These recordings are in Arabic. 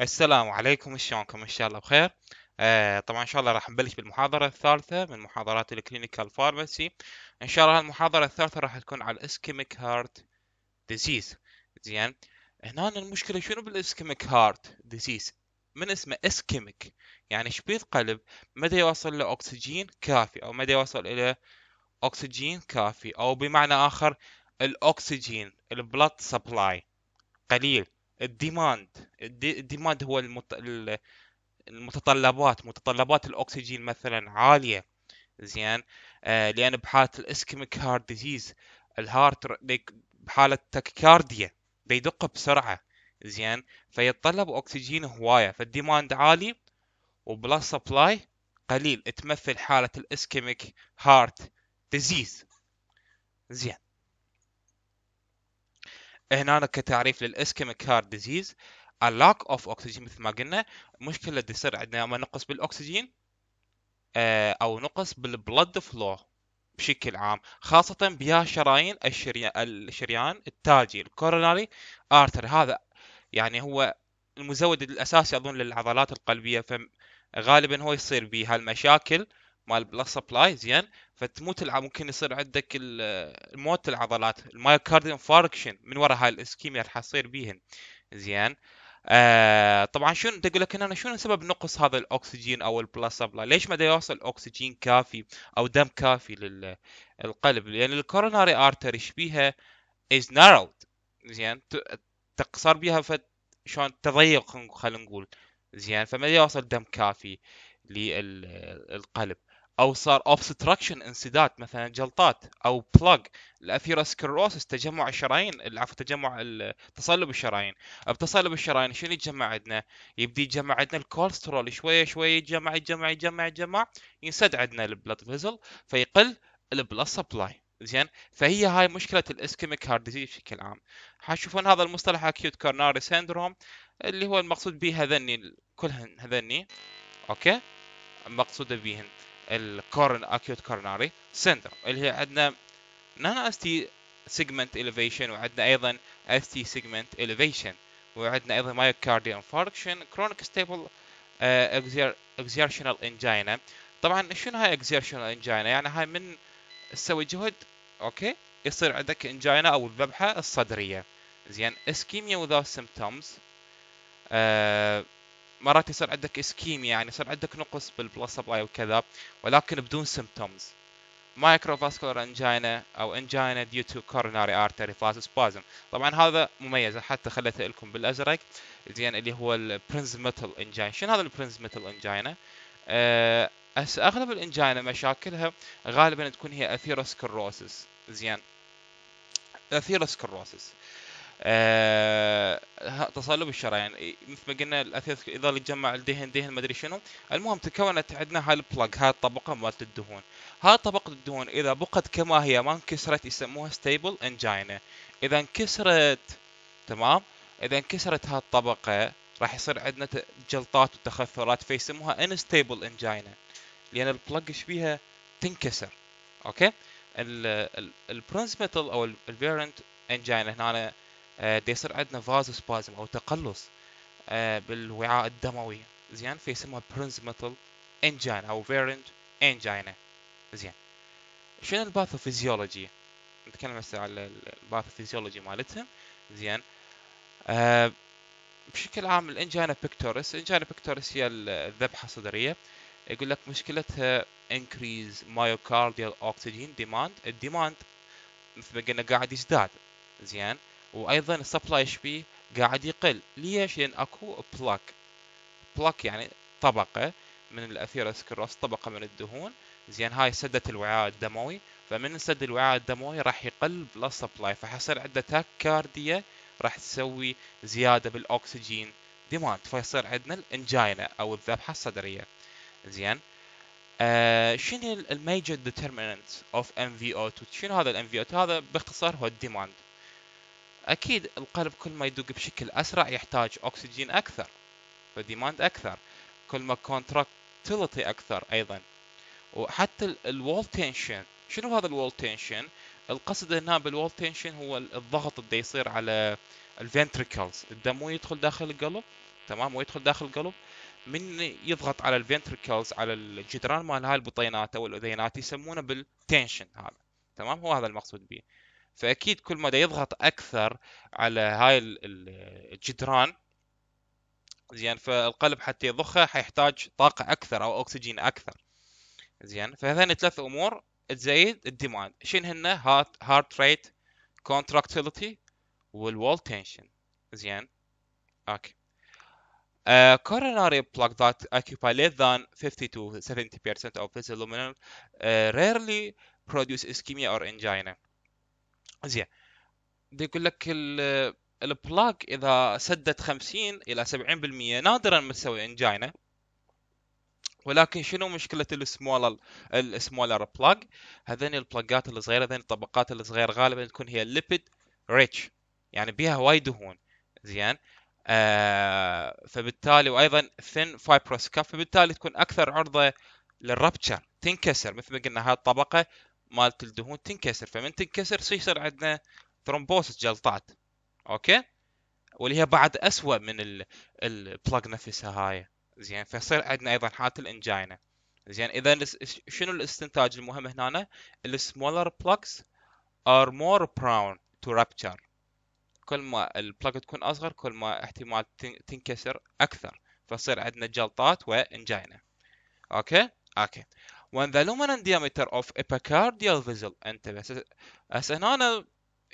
السلام عليكم شلونكم ان شاء الله بخير آه طبعا ان شاء الله راح نبلش بالمحاضرة الثالثة من محاضرات الكلينيكال فارماسي ان شاء الله المحاضرة الثالثة راح تكون على الاسكيميك هارت ديزيز زين هنا المشكلة شنو بالاسكيميك هارت ديزيز من اسمه اسكيميك يعني شبيط قلب مدى يوصل له اكسجين كافي او مدى يوصل الى اكسجين كافي او بمعنى اخر الاكسجين البلط سبلاي قليل الديماند الديماند هو المت... المتطلبات متطلبات الاكسجين مثلا عاليه زين آه لان بحاله الاسكيميك هارت ديزيز الهارت بحاله تككارديا بيدق بسرعه زين فيتطلب اكسجين هوايه فالديماند عالي وبلس سبلاي قليل تمثل حاله الاسكيميك هارت ديزيز زين هنا كتعريف للاسكيميك هارت ديزيز اللاك اوف اوكسجين مثل ما قلنا مشكله تصير عندنا اما نقص بالاكسجين آه، او نقص بالبلد فلو بشكل عام خاصه بها شرايين الشريان, الشريان التاجي الكوروناري ارتر هذا يعني هو المزود الاساسي اظن للعضلات القلبيه فغالبا هو يصير المشاكل مال بلس سبلاي زين فتموت تلعب ممكن يصير عندك الموت العضلات المايوكارديو انفاركشن من وراء هاي الاسكيميا راح تصير بيهن زين آه طبعا شنو تقول لك انا شنو سبب نقص هذا الاكسجين او البلس سبلاي ليش ما دا يوصل اكسجين كافي او دم كافي للقلب لان يعني الكوروناري ارتري شبيها از نارلد زين تقصر بيها شلون تضيق خلينا نقول زين فما يوصل دم كافي للقلب او صار اوبستراكشن انسداد مثلا جلطات او بلاج الاثيروسكلروسس تجمع الشرايين عفوا تجمع تصلب الشرايين بتصلب الشرايين شنو يتجمع عندنا؟ يبدي يتجمع عندنا الكوليسترول شويه شويه يتجمع يتجمع يتجمع يتجمع ينسد عندنا البلاد فيزل فيقل البلاد سبلاي زين فهي هاي مشكله الاسكيميك هارد ديزيز بشكل عام حتشوفون هذا المصطلح اكيوت كورناري سيندروم اللي هو المقصود به هذني كلهن هذني اوكي مقصوده بهن الكورن اكيوت كورناري سندر اللي هي عندنا نانا اس تي سيجمنت اليفيشن وعندنا ايضا اس تي سيجمنت اليفيشن وعندنا ايضا مايوكارديا انفاركشن كرونيك ستيبل اكزيرشنال انجينا طبعا شنو هاي اكزيرشنال انجينا يعني هاي من تسوي جهد اوكي يصير عندك انجينا او الذبحه الصدريه زين اسكيميا without symptoms آه، مرات يصير عندك اسكيميا يعني يصير عندك نقص بالبلس سبلاي وكذا ولكن بدون سيمتومز فاسكولار انجينا او انجينا ديو تو كورناري ارتري فاز سبازم طبعا هذا مميز حتى خليته لكم بالازرق زين اللي هو البرنز ميتال انجينا شنو هذا البرنز ميتال انجينا أه اغلب الانجينا مشاكلها غالبا تكون هي اثيروسكروسس زين اثيروسكروسس أه آه تصلب الشرايين يعني مثل ما قلنا الاثيث يظل يتجمع الدهن دهن ما ادري شنو المهم تكونت عندنا هاي البلاج هاي الطبقه مالت الدهون هاي طبقه الدهون اذا بقت كما هي ما انكسرت يسموها ستيبل انجينا اذا انكسرت تمام اذا انكسرت هاي الطبقه راح يصير عندنا جلطات وتخثرات فيسموها انستيبل انجينا لان البلاج ايش بيها تنكسر اوكي البرنسبتال او الفيرنت انجينا هنا دي يصير عندنا فازوسبازم او تقلص آه، بالوعاء الدموي زين فيسموها برنزمتل انجانا او فيرنج انجانا زين شنو الباثوفيزيولوجي نتكلم هسه على الباثوفيزيولوجي مالتها زين آه، بشكل عام الانجينا بيكتوريس انجانا بيكتوريس هي الذبحه الصدريه يقول لك مشكلتها increase myocardial oxygen demand الديماند مثل ما قلنا قاعد يزداد زين وايضا السبلاي اتش بي قاعد يقل ليش لان اكو بلاك بلاك يعني طبقه من الاثيروسكلروس طبقه من الدهون زين هاي سدت الوعاء الدموي فمن سد الوعاء الدموي راح يقل بلس سبلاي فحصل عندنا تاك كارديا راح تسوي زياده بالاكسجين ديماند فيصير عندنا الانجينا او الذبحه الصدريه زين آه شنو الميجر ديترميننت اوف ام في او 2 شنو هذا الام في او 2 هذا باختصار هو الديماند أكيد القلب كل ما يدق بشكل أسرع يحتاج أكسجين أكثر فديماند أكثر كل ما كونتراكتيلتي أكثر أيضا وحتى الوول تنشن شنو هذا الوول تنشن؟ القصد هنا بالوول تنشن هو الضغط اللي يصير على الفنتريكلز الدم مو يدخل داخل القلب تمام مو يدخل داخل القلب من يضغط على الفنتريكلز على الجدران مال هاي البطينات او الاذينات يسمونه بالتنشن هذا تمام هو هذا المقصود به فاكيد كل ما يضغط اكثر على هاي الجدران زين فالقلب حتى يضخه حيحتاج طاقه اكثر او اكسجين اكثر زين فهذين ثلاث امور تزيد الديماند شنو هن هارت ريت كونتراكتيليتي والوول تنشن زين اوكي Uh, coronary plug that occupy less than 50 to 70% of the luminal uh, rarely produce ischemia or angina. زين بدي يقول لك البلاك اذا سدت 50 الى 70% نادرا ما تسوي انجاينا ولكن شنو مشكلة السمولر السمولر بلاج؟ هذين البلاجات الصغيرة هذين الطبقات الصغيرة غالبا تكون هي ليبيد ريتش يعني بيها وايد دهون زين آه فبالتالي وايضا ثين فايبروس كاف فبالتالي تكون اكثر عرضة للربتشر تنكسر مثل ما قلنا هاي الطبقة مالت الدهون تنكسر فمن تنكسر يصير عندنا ثرومبوس جلطات اوكي واللي هي بعد اسوء من البلاج نفسها هاي زين فيصير عندنا ايضا حاله الانجينا زين اذا شنو الاستنتاج المهم هنا السمولر بلاكس ار مور براون تو رابتشر كل ما البلاك تكون اصغر كل ما احتمال تنكسر اكثر فصير عندنا جلطات وانجينا اوكي اوكي when the luminant diameter of epicardial vessel انتبه هسه هنا أنا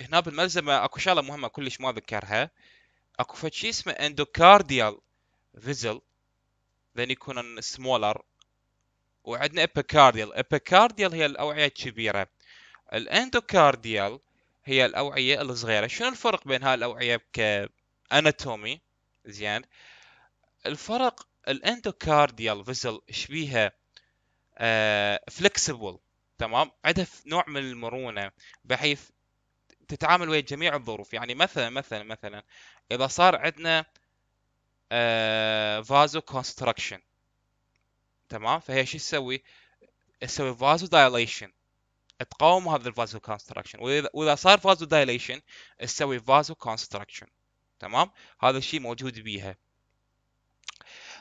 هنا بالملزمة اكو شغلة مهمة كلش ما ذكرها اكو فد شيء اسمه endocardial vessel then يكون smaller وعندنا epicardial epicardial هي الأوعية الكبيرة الاندوكارديال هي الأوعية الصغيرة شنو الفرق بين هاي الأوعية كأناتومي زين الفرق الاندوكارديال فيزل شبيها فلكسبل آه، تمام عندها نوع من المرونه بحيث تتعامل ويا جميع الظروف يعني مثلا مثلا مثلا اذا صار عندنا فازو آه، كونستراكشن تمام فهي شو تسوي؟ تسوي فازو دايليشن تقاوم هذا الفازو كونستراكشن واذا صار فازو دايليشن تسوي فازو كونستراكشن تمام هذا الشيء موجود بيها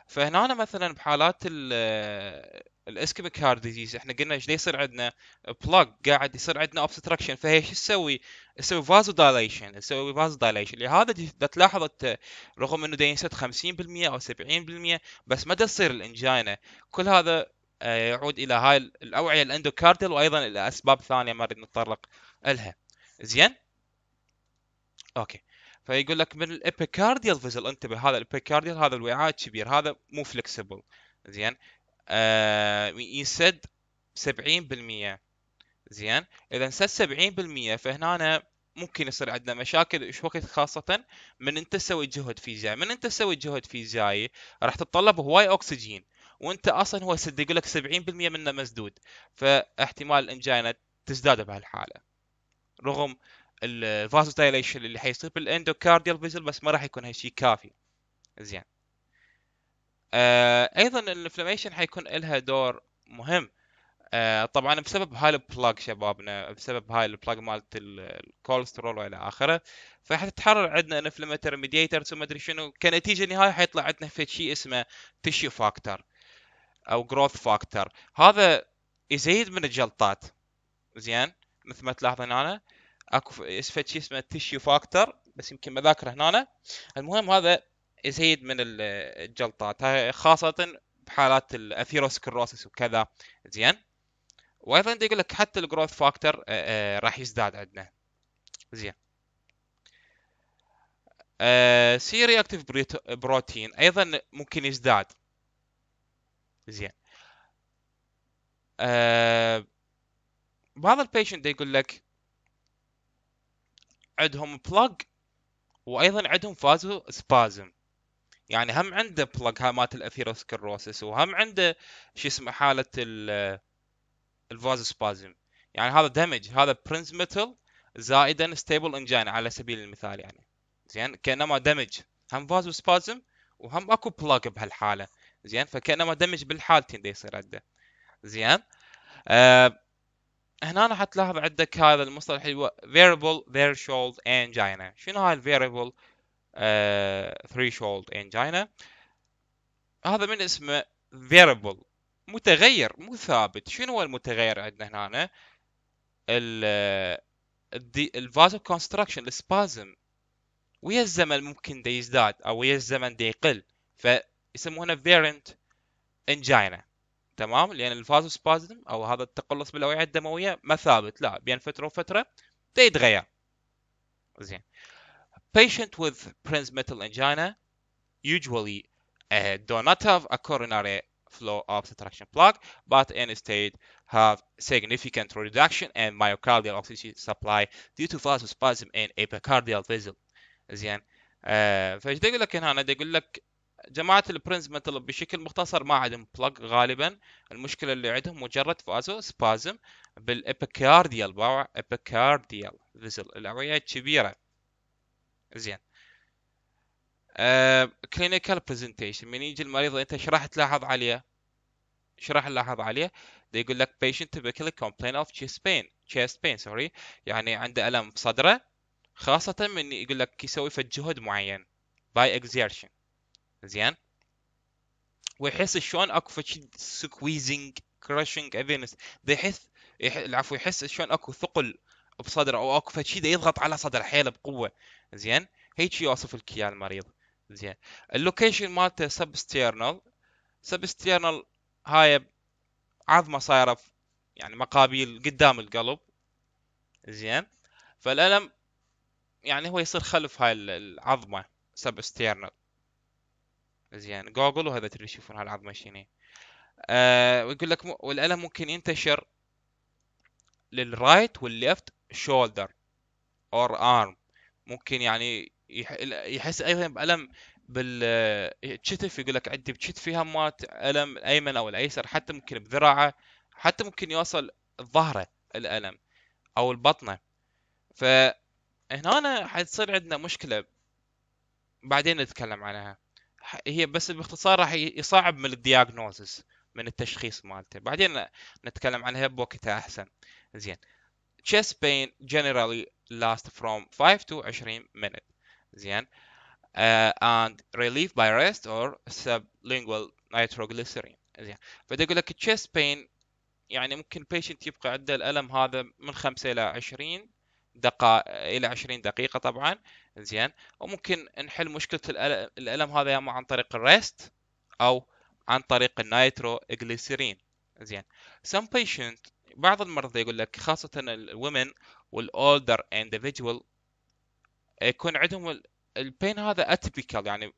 فهنا مثلا بحالات الاسكيبك هارد ديزيز احنا قلنا ايش يصير عندنا بلاك قاعد يصير عندنا اوبستراكشن فهي شو تسوي؟ تسوي فازو دايليشن تسوي فازو دايليشن لهذا تلاحظ انت رغم انه ينسد 50% او 70% بس ما تصير الانجاينا كل هذا آه، يعود الى هاي الاوعيه الاندوكارديال وايضا الى اسباب ثانيه ما نريد نتطرق لها زين اوكي فيقول لك من الابيكارديال فيزل انتبه هذا الابيكارديال هذا الوعاء الكبير هذا مو فلكسبل زين آه، يسد 70% زين اذا سد 70% فهنا أنا ممكن يصير عندنا مشاكل ايش وقت خاصة من انت تسوي جهد فيزيائي، من انت تسوي جهد فيزيائي راح تتطلب هواي اكسجين وانت اصلا هو سد يقول لك 70% منه مسدود فاحتمال الانجينا تزداد بهالحالة رغم الفازو دايليشن اللي حيصير بالاندوكارديال فيزل بس ما راح يكون هالشيء كافي زين آه ايضا الانفلاميشن حيكون لها دور مهم آه طبعا بسبب هاي البلاج شبابنا بسبب هاي البلاج مالت الكوليسترول والى اخره فحتتحرر عندنا انفلاماتر ميديتر وما ادري شنو كنتيجه نهايه حيطلع عندنا في شيء اسمه تشيو فاكتور او جروث فاكتور هذا يزيد من الجلطات زين مثل ما تلاحظون هنا اكو شيء اسمه تشيو فاكتور بس يمكن ما ذاكره هنا المهم هذا يزيد من الجلطات خاصة بحالات الاثيروسكروسس وكذا زين وايضا يقول لك حتى الجروث فاكتور آه، آه، راح يزداد عندنا زين سي رياكتيف بروتين ايضا ممكن يزداد زين آه، بعض البيشنت يقول لك عندهم بلاج وايضا عندهم فازو سبازم يعني هم عنده بلج مات الاثيروسكلروسس وهم عنده شو اسمه حاله الفاز سبازم يعني هذا دامج هذا برنس ميتال زائدا ستيبل انجين على سبيل المثال يعني زين كانما دامج هم فاز سبازم وهم اكو بلاج بهالحاله زين فكانما دمج بالحالتين دي يصير عنده زين أه هنا راح حتلاحظ عندك هذا المصطلح اللي هو variable threshold angina شنو هاي الفيربل variable ثريشولد آه، انجينا هذا من اسمه variable متغير مو ثابت شنو هو المتغير عندنا هنا ال آه، الفازو كونستراكشن السبازم ويا الزمن ممكن دا يزداد او ويا الزمن دا يقل فيسمونه فيرنت انجينا تمام لان الفازو سبازم او هذا التقلص بالاوعيه الدمويه ما ثابت لا بين فتره وفتره دا يتغير زين Patient with metal angina usually uh, do not have a coronary flow obstruction plug, but instead have significant reduction in myocardial oxygen supply due to vasospasm in epicardial vessel. زين آه فايش يقول لك هنا انا يقول لك جماعه البرنس مثل بشكل مختصر ما عندهم بلاك غالبا المشكله اللي عندهم مجرد فازو سبازم بالابيكارديال باوع ابيكارديال فيزل الاوعيه الكبيره زين كلينيكال آه، برزنتيشن من يجي المريض انت ايش راح تلاحظ عليه؟ ايش راح نلاحظ عليه؟ ده يقول لك patient typically complain of chest pain chest pain sorry يعني عنده الم في صدره خاصة من يقول لك يسوي في جهد معين by exertion زين ويحس شلون اكو سكويزنج كراشنج ايفينس ده يحس العفو يحس شلون اكو ثقل بصدره او اكو شيء يضغط على صدر حيله بقوه زين هيك يوصف لك اياه المريض زين اللوكيشن مالته سبستيرنال سبستيرنال هاي عظمه صايره يعني مقابيل قدام القلب زين فالالم يعني هو يصير خلف هاي العظمه سبستيرنال زين جوجل وهذا تشوفون هاي العظمه شنو آه ويقول لك والالم ممكن ينتشر للرايت والليفت shoulder or arm ممكن يعني يحس ايضا بالم بالكتف يقول لك عندي بكتفي همات الم الايمن او الايسر حتى ممكن بذراعه حتى ممكن يوصل الظهره الالم او البطنه فهنا حتصير عندنا مشكله بعدين نتكلم عنها هي بس باختصار راح يصعب من الدياغنوزس من التشخيص مالته بعدين نتكلم عنها بوقتها احسن زين chest pain generally lasts from 5 to 20 minutes زين uh, and relief by rest or sublingual nitroglycerin زين فده يقول لك chest pain يعني ممكن patient يبقى عنده الالم هذا من 5 الى 20 دقائق الى 20 دقيقه طبعا زين وممكن نحل مشكله الألم, الالم هذا يا اما عن طريق الريست او عن طريق النايتروجليسيرين زين some patients بعض المرضى يقول لك خاصة الومن والاولدر individual آه، يكون عندهم البين هذا اتبيكال يعني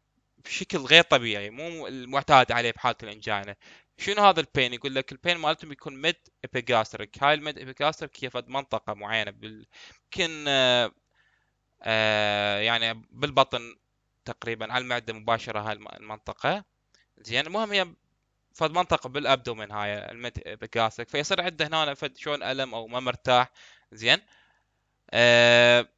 بشكل غير طبيعي مو المعتاد عليه بحالة الانجينا شنو هذا البين يقول لك البين مالتهم يكون ميد ابيجاستريك هاي الميد ابيجاستريك هي فد منطقة معينة بال... يمكن آه، آه، يعني بالبطن تقريبا على المعدة مباشرة هاي المنطقة زين المهم هي فد منطقه بالابدومين هاي المد بقاسك فيصير عنده هنا فد شلون الم او ما مرتاح زين أه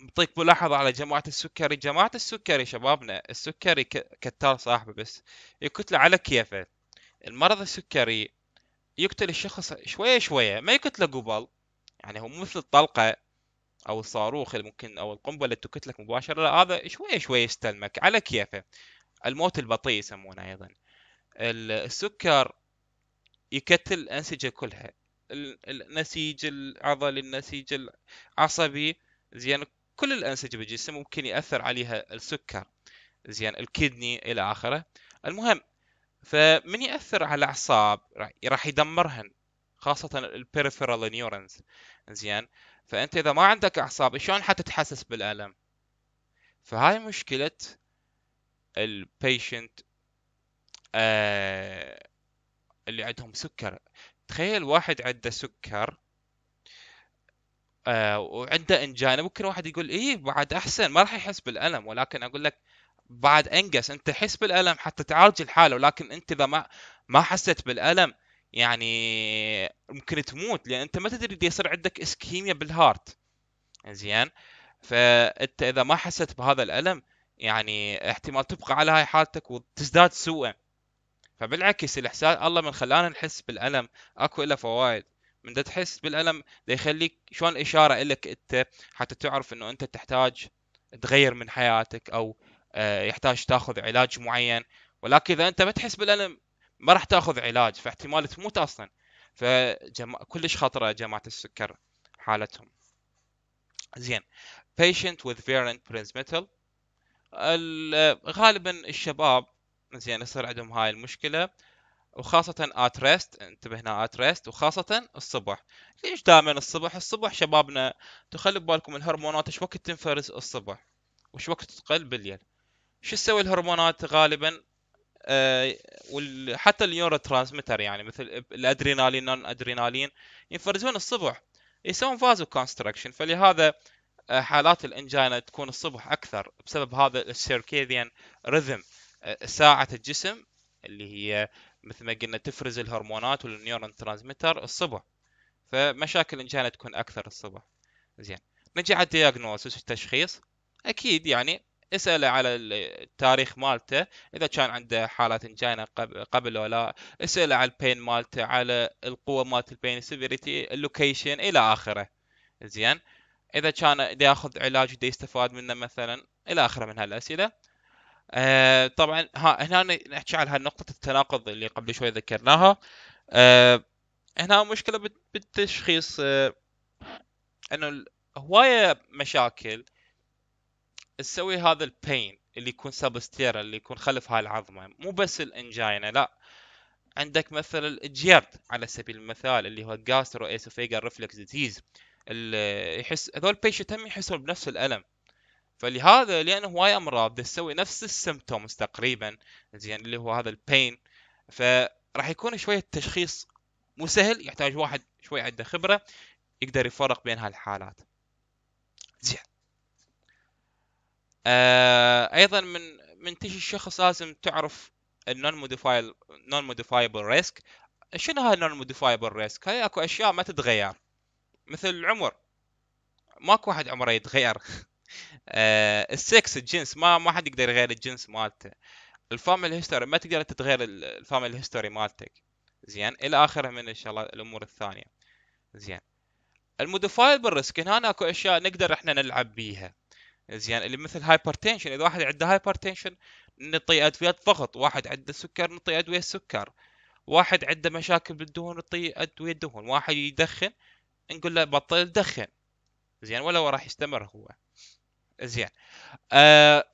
بعطيك ملاحظه على جماعه السكري جماعه السكري شبابنا السكري كتار صاحبه بس يقتله على كيفه المرض السكري يقتل الشخص شويه شويه ما يقتله قبل يعني هو مثل الطلقه او الصاروخ اللي ممكن او القنبله اللي تقتلك مباشره لا هذا شويه شويه يستلمك على كيفه الموت البطيء يسمونه ايضا السكر يكتل الأنسجة كلها النسيج العضلي النسيج العصبي زين كل الأنسجة بالجسم ممكن يأثر عليها السكر زين الكدني إلى آخره المهم فمن يأثر على الأعصاب راح يدمرهن خاصة البيريفرال نيورنز زين فأنت إذا ما عندك أعصاب شلون حتتحسس بالألم فهاي مشكلة البيشنت آه اللي عندهم سكر تخيل واحد عنده سكر آه وعنده انجان ممكن واحد يقول ايه بعد احسن ما راح يحس بالالم ولكن اقول لك بعد انقص انت حس بالالم حتى تعالج الحاله ولكن انت اذا ما ما حسيت بالالم يعني ممكن تموت لان انت ما تدري اذا يصير عندك اسكيميا بالهارت زين فانت اذا ما حسيت بهذا الالم يعني احتمال تبقى على هاي حالتك وتزداد سوءا فبالعكس الاحساس الله من خلانا نحس بالالم اكو له فوائد من تحس بالالم ليخليك يخليك شلون اشاره لك انت حتى تعرف انه انت تحتاج تغير من حياتك او آه، يحتاج تاخذ علاج معين ولكن اذا انت ما تحس بالالم ما راح تاخذ علاج فاحتمال تموت اصلا فجم... كلش خطره جماعه السكر حالتهم زين patient with variant prince metal آه، غالبا الشباب زين يصير عندهم هاي المشكله وخاصة ات ريست انتبه هنا ات ريست وخاصة الصبح ليش دائما الصبح الصبح شبابنا تخلي ببالكم الهرمونات ايش وقت تنفرز الصبح وش وقت تقل بالليل شو تسوي الهرمونات غالبا أه حتى النيورو ترانسميتر يعني مثل الادرينالين نون ادرينالين ينفرزون الصبح يسوون فازو كونستراكشن فلهذا آه، حالات الانجينا تكون الصبح اكثر بسبب هذا السيركيديان ريذم ساعة الجسم اللي هي مثل ما قلنا تفرز الهرمونات والنيورون ترانسميتر الصبح فمشاكل الانجانه تكون اكثر الصبح زين نجي على الدياغنوسس التشخيص اكيد يعني اساله على التاريخ مالته اذا كان عنده حالات انجينا قبل او لا اساله على البين مالته على القوه مالت البين سيفيريتي اللوكيشن الى اخره زين اذا كان ياخذ علاج يستفاد منه مثلا الى اخره من هالاسئله آه، طبعا ها هنا نحكي على نقطة التناقض اللي قبل شوي ذكرناها آه هنا مشكلة بالتشخيص آه انه هواية مشاكل تسوي هذا البين اللي يكون سابستيرا اللي يكون خلف هاي العظمة مو بس الانجاينا لا عندك مثلا الجيرد على سبيل المثال اللي هو جاسترو اسوفيجال ريفلكس ديزيز يحس هذول البيشنت هم يحسون بنفس الالم فلهذا لان هواي امراض تسوي نفس السيمتومز تقريبا زين اللي هو هذا البين فراح يكون شويه التشخيص مو سهل يحتاج واحد شوي عنده خبره يقدر يفرق بين هالحالات زين آه ايضا من من تجي الشخص لازم تعرف النون موديفايل نون موديفايبل ريسك شنو هاي النون موديفايبل ريسك هاي اكو اشياء ما تتغير مثل العمر ماكو واحد عمره يتغير آه، السكس الجنس ما ما حد يقدر يغير الجنس مالته الفاميلي هيستوري ما تقدر تتغير الفاميلي هيستوري مالتك زين الى اخره من ان شاء الله الامور الثانيه زين الموديفايبل بالريسك هنا اكو اشياء نقدر احنا نلعب بيها زين اللي مثل هايبرتنشن اذا واحد عنده هايبرتنشن نعطي ادويه ضغط واحد عنده سكر نعطي ادويه سكر واحد عنده مشاكل بالدهون نعطي ادويه دهون واحد يدخن نقول له بطل تدخن زين ولا راح يستمر هو زين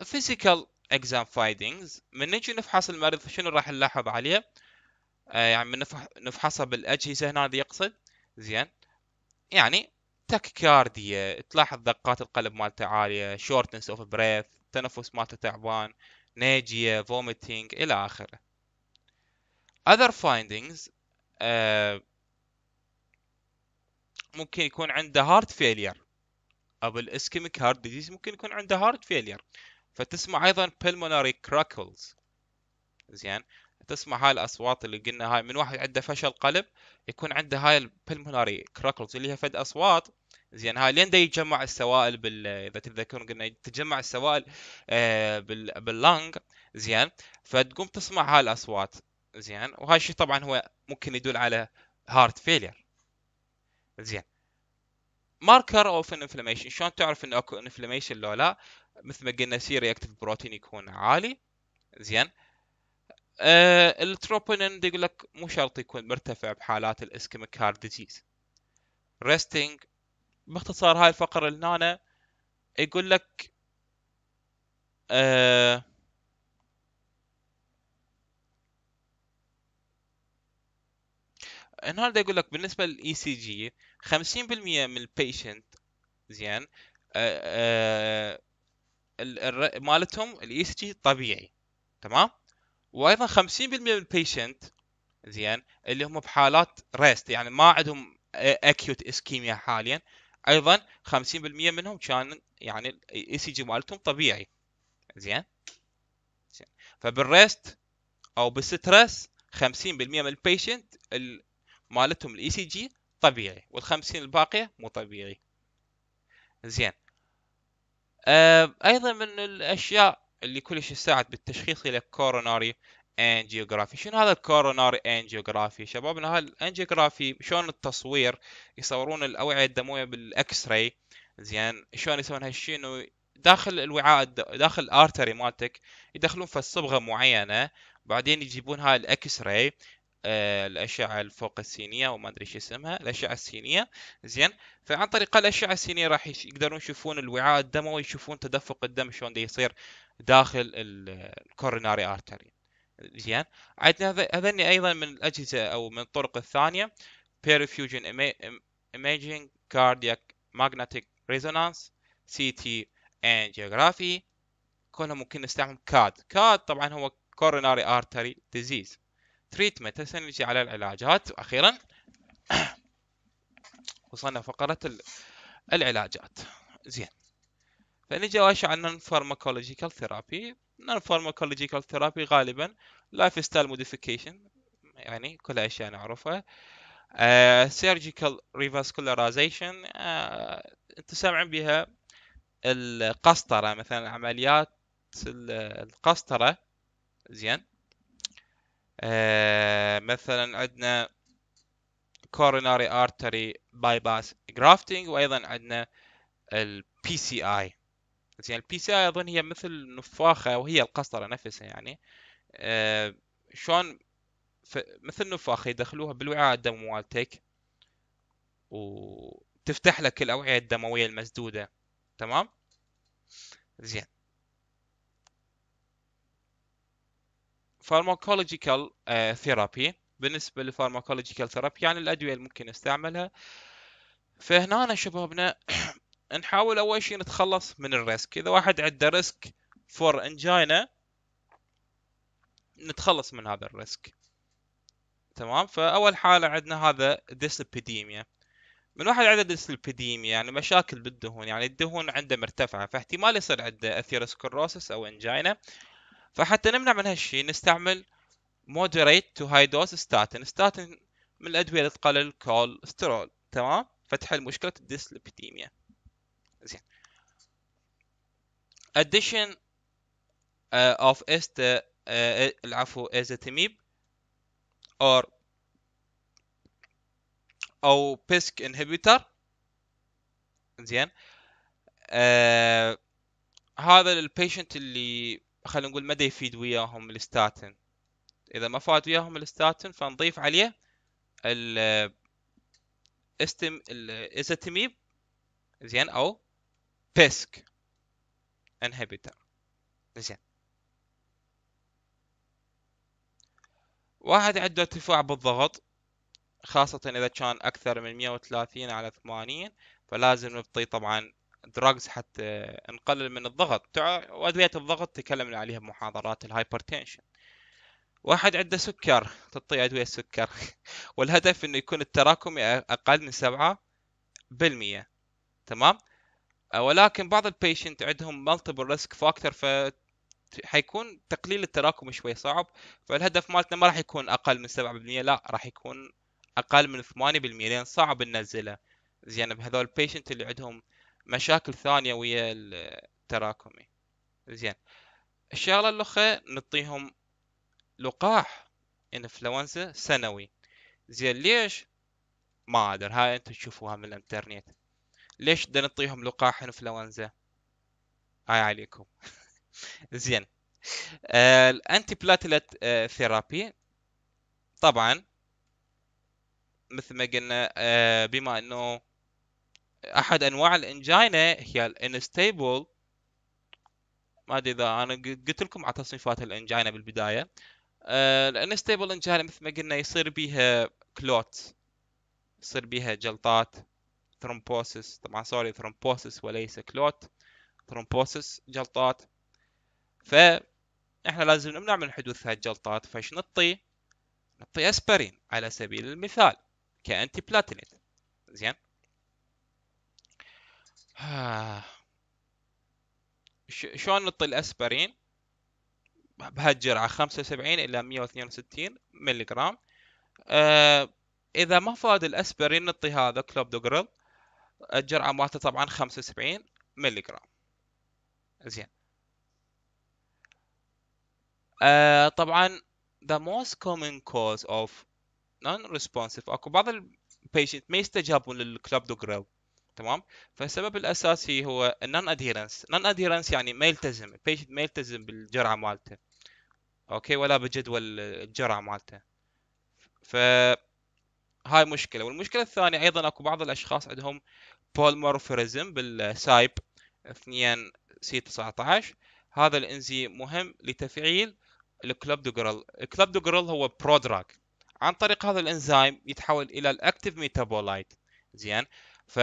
فيزيكال اكزام فايندنجز من نجي نفحص المريض شنو راح نلاحظ عليه آه يعني من نفح... نفحصها بالاجهزه هنا دي يقصد زين يعني تككارديا تلاحظ دقات القلب مالته عاليه شورتنس اوف بريث تنفس مالته تعبان ناجيه فوميتينج الى اخره other findings آه، ممكن يكون عنده هارت فيلير او الاسكيميك هارت ديزيز ممكن يكون عنده هارت فيلير فتسمع ايضا pulmonary crackles زين تسمع هاي الاصوات اللي قلنا هاي من واحد عنده فشل قلب يكون عنده هاي البلموناري كراكلز اللي هي فد اصوات زين هاي لين دا يتجمع السوائل بال اذا تتذكرون قلنا تجمع السوائل آه، بال باللنج زين فتقوم تسمع هاي الاصوات زين وهاي الشيء طبعا هو ممكن يدل على هارت فيلير زين ماركر اوف انفلاميشن شلون تعرف انه اكو انفلاميشن لو لا مثل ما قلنا سي رياكتيف بروتين يكون عالي زين آه التروبونين يقول لك مو شرط يكون مرتفع بحالات الاسكيميك هارت ديزيز ريستنج باختصار هاي الفقرة اللي يقول لك آه هذا يقول لك بالنسبه للاي سي جي 50% من البيشنت زين آه، آه، مالتهم الاي سي e جي طبيعي تمام وايضا 50% من البيشنت زين اللي هم بحالات ريست يعني ما عندهم اكيوت اسكيميا حاليا ايضا 50% منهم كان يعني الاي سي جي مالتهم طبيعي زين زين فبالريست او بالستريس 50% من البيشنت مالتهم الاي سي e جي طبيعي وال50 الباقيه مو طبيعي زين آه، ايضا من الاشياء اللي كلش تساعد بالتشخيص هي الكوروناري انجيوغرافي شنو هذا الكوروناري انجيوغرافي شبابنا هذا الانجيوغرافي شلون التصوير يصورون الاوعيه الدمويه بالاكس راي زين شلون يسوون هالشيء انه داخل الوعاء داخل الارتري مالتك يدخلون في الصبغه معينه بعدين يجيبون هاي الاكس راي آه، الأشعة الفوق السينية وما أدري شو اسمها الأشعة السينية زين فعن طريق الأشعة السينية راح يقدرون يشوفون الوعاء الدموي يشوفون تدفق الدم شلون يصير داخل الكوروناري ارتري زين عندنا هذني أيضا من الأجهزة أو من الطرق الثانية perfusion imaging cardiac magnetic resonance CT angiography كلها ممكن نستعمل كاد كاد طبعا هو coronary artery disease تريتمنت هسه نجي على العلاجات واخيرا وصلنا فقرة العلاجات زين فنجي واش على عن فارماكولوجيكال ثيرابي نون فارماكولوجيكال ثيرابي غالبا لايف ستايل موديفيكيشن يعني كل اشياء نعرفها سيرجيكال آه، ريفاسكولاريزيشن آه، انتم سامعين بها القسطرة مثلا عمليات القسطرة زين آه مثلا عندنا coronary artery bypass grafting وايضا عندنا البي سي اي زين البي سي اي اظن هي مثل نفاخه وهي القسطره نفسها يعني آه شلون مثل نفاخه يدخلوها بالوعاء الدموي مالتك وتفتح لك الاوعيه الدمويه المسدوده تمام زين فارماكولوجيكال ثيرابي uh, بالنسبه للفارماكولوجيكال ثيرابي يعني الادويه اللي ممكن نستعملها فهنا شبابنا نحاول اول شيء نتخلص من الريسك اذا واحد عنده ريسك فور انجينا نتخلص من هذا الريسك تمام فاول حاله عندنا هذا ديسلبيديميا من واحد عنده ديسلبيديميا يعني مشاكل بالدهون يعني الدهون عنده مرتفعه فاحتمال يصير عنده أثيروسكروسس او انجينا فحتى نمنع من هالشيء نستعمل moderate to high dose statin statin من الادويه اللي تقلل الكوليسترول تمام فتحل مشكله الديسليبيديميا زين addition uh, of est uh, uh, العفو or او بيسك انهبيتر زين آه هذا البيشنت اللي خلينا نقول مدى يفيد وياهم الستاتين اذا ما فاد وياهم الستاتين فنضيف عليه ال استم زين او بيسك انهبيتر زين واحد عنده ارتفاع بالضغط خاصة إذا كان أكثر من 130 على 80 فلازم نعطيه طبعا دراجز حتى نقلل من الضغط وادويه الضغط تكلمنا عليها بمحاضرات الهايبرتنشن واحد عنده سكر تعطيه ادويه سكر والهدف انه يكون التراكمي اقل من سبعة بالمية تمام آه، ولكن بعض البيشنت عندهم مالتيبل ريسك فاكتور ف حيكون تقليل التراكم شوي صعب فالهدف مالتنا ما راح يكون اقل من 7% لا راح يكون اقل من 8% لان صعب ننزله زين بهذول البيشنت اللي عندهم مشاكل ثانيه ويا التراكمي زين الشغله الاخرى نعطيهم لقاح انفلونزا سنوي زين ليش ما ادري هاي انتم تشوفوها من الانترنت ليش بدنا نعطيهم لقاح انفلونزا هاي عليكم زين آه، الانتي بلاتلت آه، ثيرابي طبعا مثل ما قلنا آه، بما انه احد انواع الانجينا هي الانستيبل ما ادري اذا انا قلت لكم على تصنيفات الانجينا بالبدايه آه، الانستيبل انجينا مثل ما قلنا يصير بيها كلوت يصير بيها جلطات ثرومبوسس طبعا سوري ثرومبوسس وليس كلوت ثرومبوسس جلطات ف احنا لازم نمنع من حدوث هالجلطات فايش نطي؟ نطي اسبرين على سبيل المثال كانتي بلاتينيت زين شلون نطي الاسبرين بهالجرعة 75 إلى 162 ملي جرام أه إذا ما فاد الأسبرين نطي هذا كلوبدوغرل الجرعة مالته طبعا 75 ملي جرام زين أه طبعا the most common cause of non-responsive اكو بعض البيشنت ما يستجابون للكلوبدوغرل تمام فالسبب الاساسي هو النون اديرنس نون اديرنس يعني ما يلتزم البيشنت ما يلتزم بالجرعه مالته اوكي ولا بجدول الجرعه مالته ف هاي مشكله والمشكله الثانيه ايضا اكو بعض الاشخاص عندهم بولمورفيزم بالسايب 2 سي 19 هذا الانزيم مهم لتفعيل الكلوبدوغرل الكلوبدوغرل هو برودراج عن طريق هذا الانزيم يتحول الى الاكتيف ميتابولايت زين ف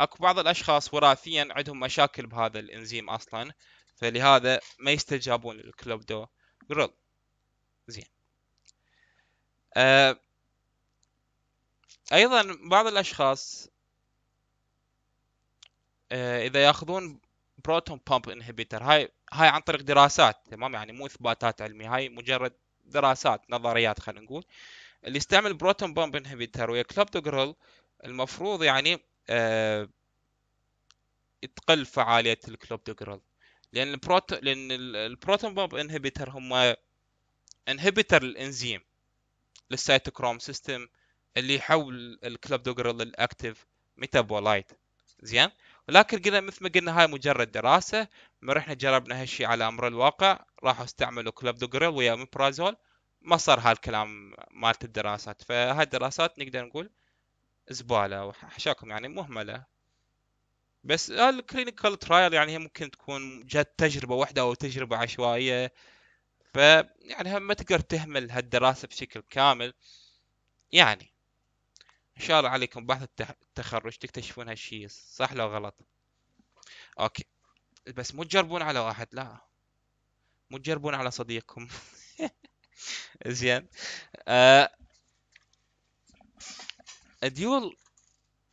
اكو بعض الاشخاص وراثيا عندهم مشاكل بهذا الانزيم اصلا فلهذا ما يستجابون للكلوبدو جرل زين آه، ايضا بعض الاشخاص آه، اذا ياخذون بروتون بامب انهبيتر هاي هاي عن طريق دراسات تمام يعني مو اثباتات علميه هاي مجرد دراسات نظريات خلينا نقول اللي يستعمل بروتون بامب انهبيتر ويا كلوبدوغرل المفروض يعني آه، تقل فعاليه الكلوبدوغرل لان البروت لان البروتون بومب انهبيتر هم انهبيتر الانزيم للسيتوكروم سيستم اللي يحول الكلوبدوغرل للاكتيف ميتابولايت زين ولكن قلنا مثل ما قلنا هاي مجرد دراسة ما رحنا جربنا هالشي على أمر الواقع راحوا استعملوا كلوبدوغرل ويا ميبرازول ما صار هالكلام مالت الدراسات فهاي الدراسات نقدر نقول زباله وحشاكم يعني مهمله بس الكلينيكال ترايل يعني هي ممكن تكون جت تجربه واحده او تجربه عشوائيه ف يعني ما تقدر تهمل هالدراسه بشكل كامل يعني ان شاء الله عليكم بعد التخرج تكتشفون هالشيء صح لو غلط اوكي بس مو تجربون على واحد لا مو تجربون على صديقكم زين آه الديول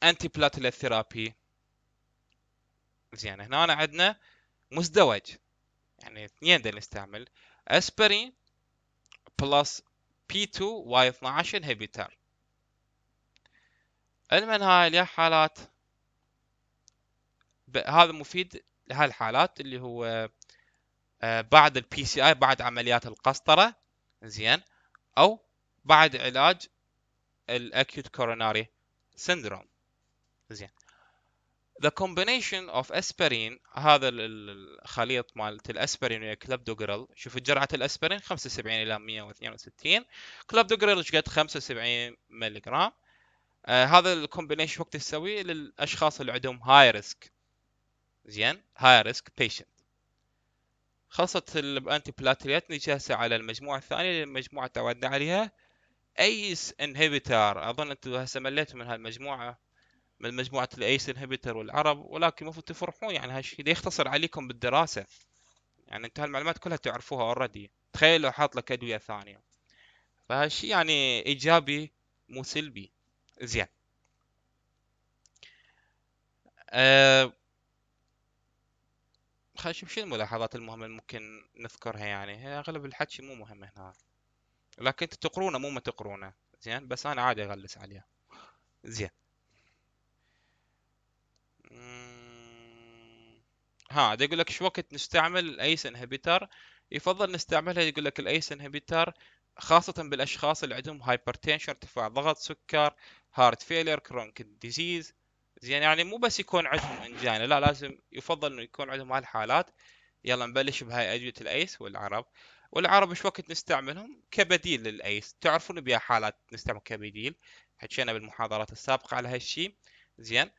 انتي بلاتلت ثيرابي زين هنا عندنا مزدوج يعني اثنين دا نستعمل اسبرين بلس بي 2 واي 12 انهبيتر المن هاي اليا حالات هذا مفيد لهاي الحالات اللي هو آه، بعد البي سي اي بعد عمليات القسطره زين او بعد علاج الاكيوت كوروناري سيندروم زين the combination of اسبرين هذا الخليط مالت الاسبرين ويا كلابدوغرل شوف جرعه الاسبرين 75 الى 162 كلابدوغرل ايش قد 75 ملي جرام آه هذا الكومبينيشن وقت تسوي للاشخاص اللي عندهم هاي ريسك زين هاي ريسك بيشنت خلصت الانتي بلاتريات نجاسة على المجموعة الثانية المجموعه تعودنا عليها ايس انهبيتر اظن انتم مليتوا من هالمجموعه من مجموعه الايس انهبيتر والعرب ولكن المفروض تفرحون يعني هالشيء يختصر عليكم بالدراسه يعني انتم هالمعلومات كلها تعرفوها اوريدي تخيل لو حاط لك ادويه ثانيه فهالشيء يعني ايجابي مو سلبي زين أه خلينا نشوف شو الملاحظات المهمة اللي ممكن نذكرها يعني اغلب الحكي مو مهم هنا لكن انت تقرونه مو ما تقرونه زين بس انا عادي اغلس عليها زين ها يقول لك شو وقت نستعمل الايس انهبيتر يفضل نستعملها يقول لك الايس انهبيتر خاصة بالاشخاص اللي عندهم هايبرتنشن ارتفاع ضغط سكر هارت فيلر كرونك ديزيز زين يعني مو بس يكون عندهم انجينا لا لازم يفضل انه يكون عندهم هالحالات يلا نبلش بهاي ادوية الايس والعرب والعرب ايش وقت نستعملهم كبديل للايس تعرفون بها حالات نستعمل كبديل حكينا بالمحاضرات السابقه على هالشيء زين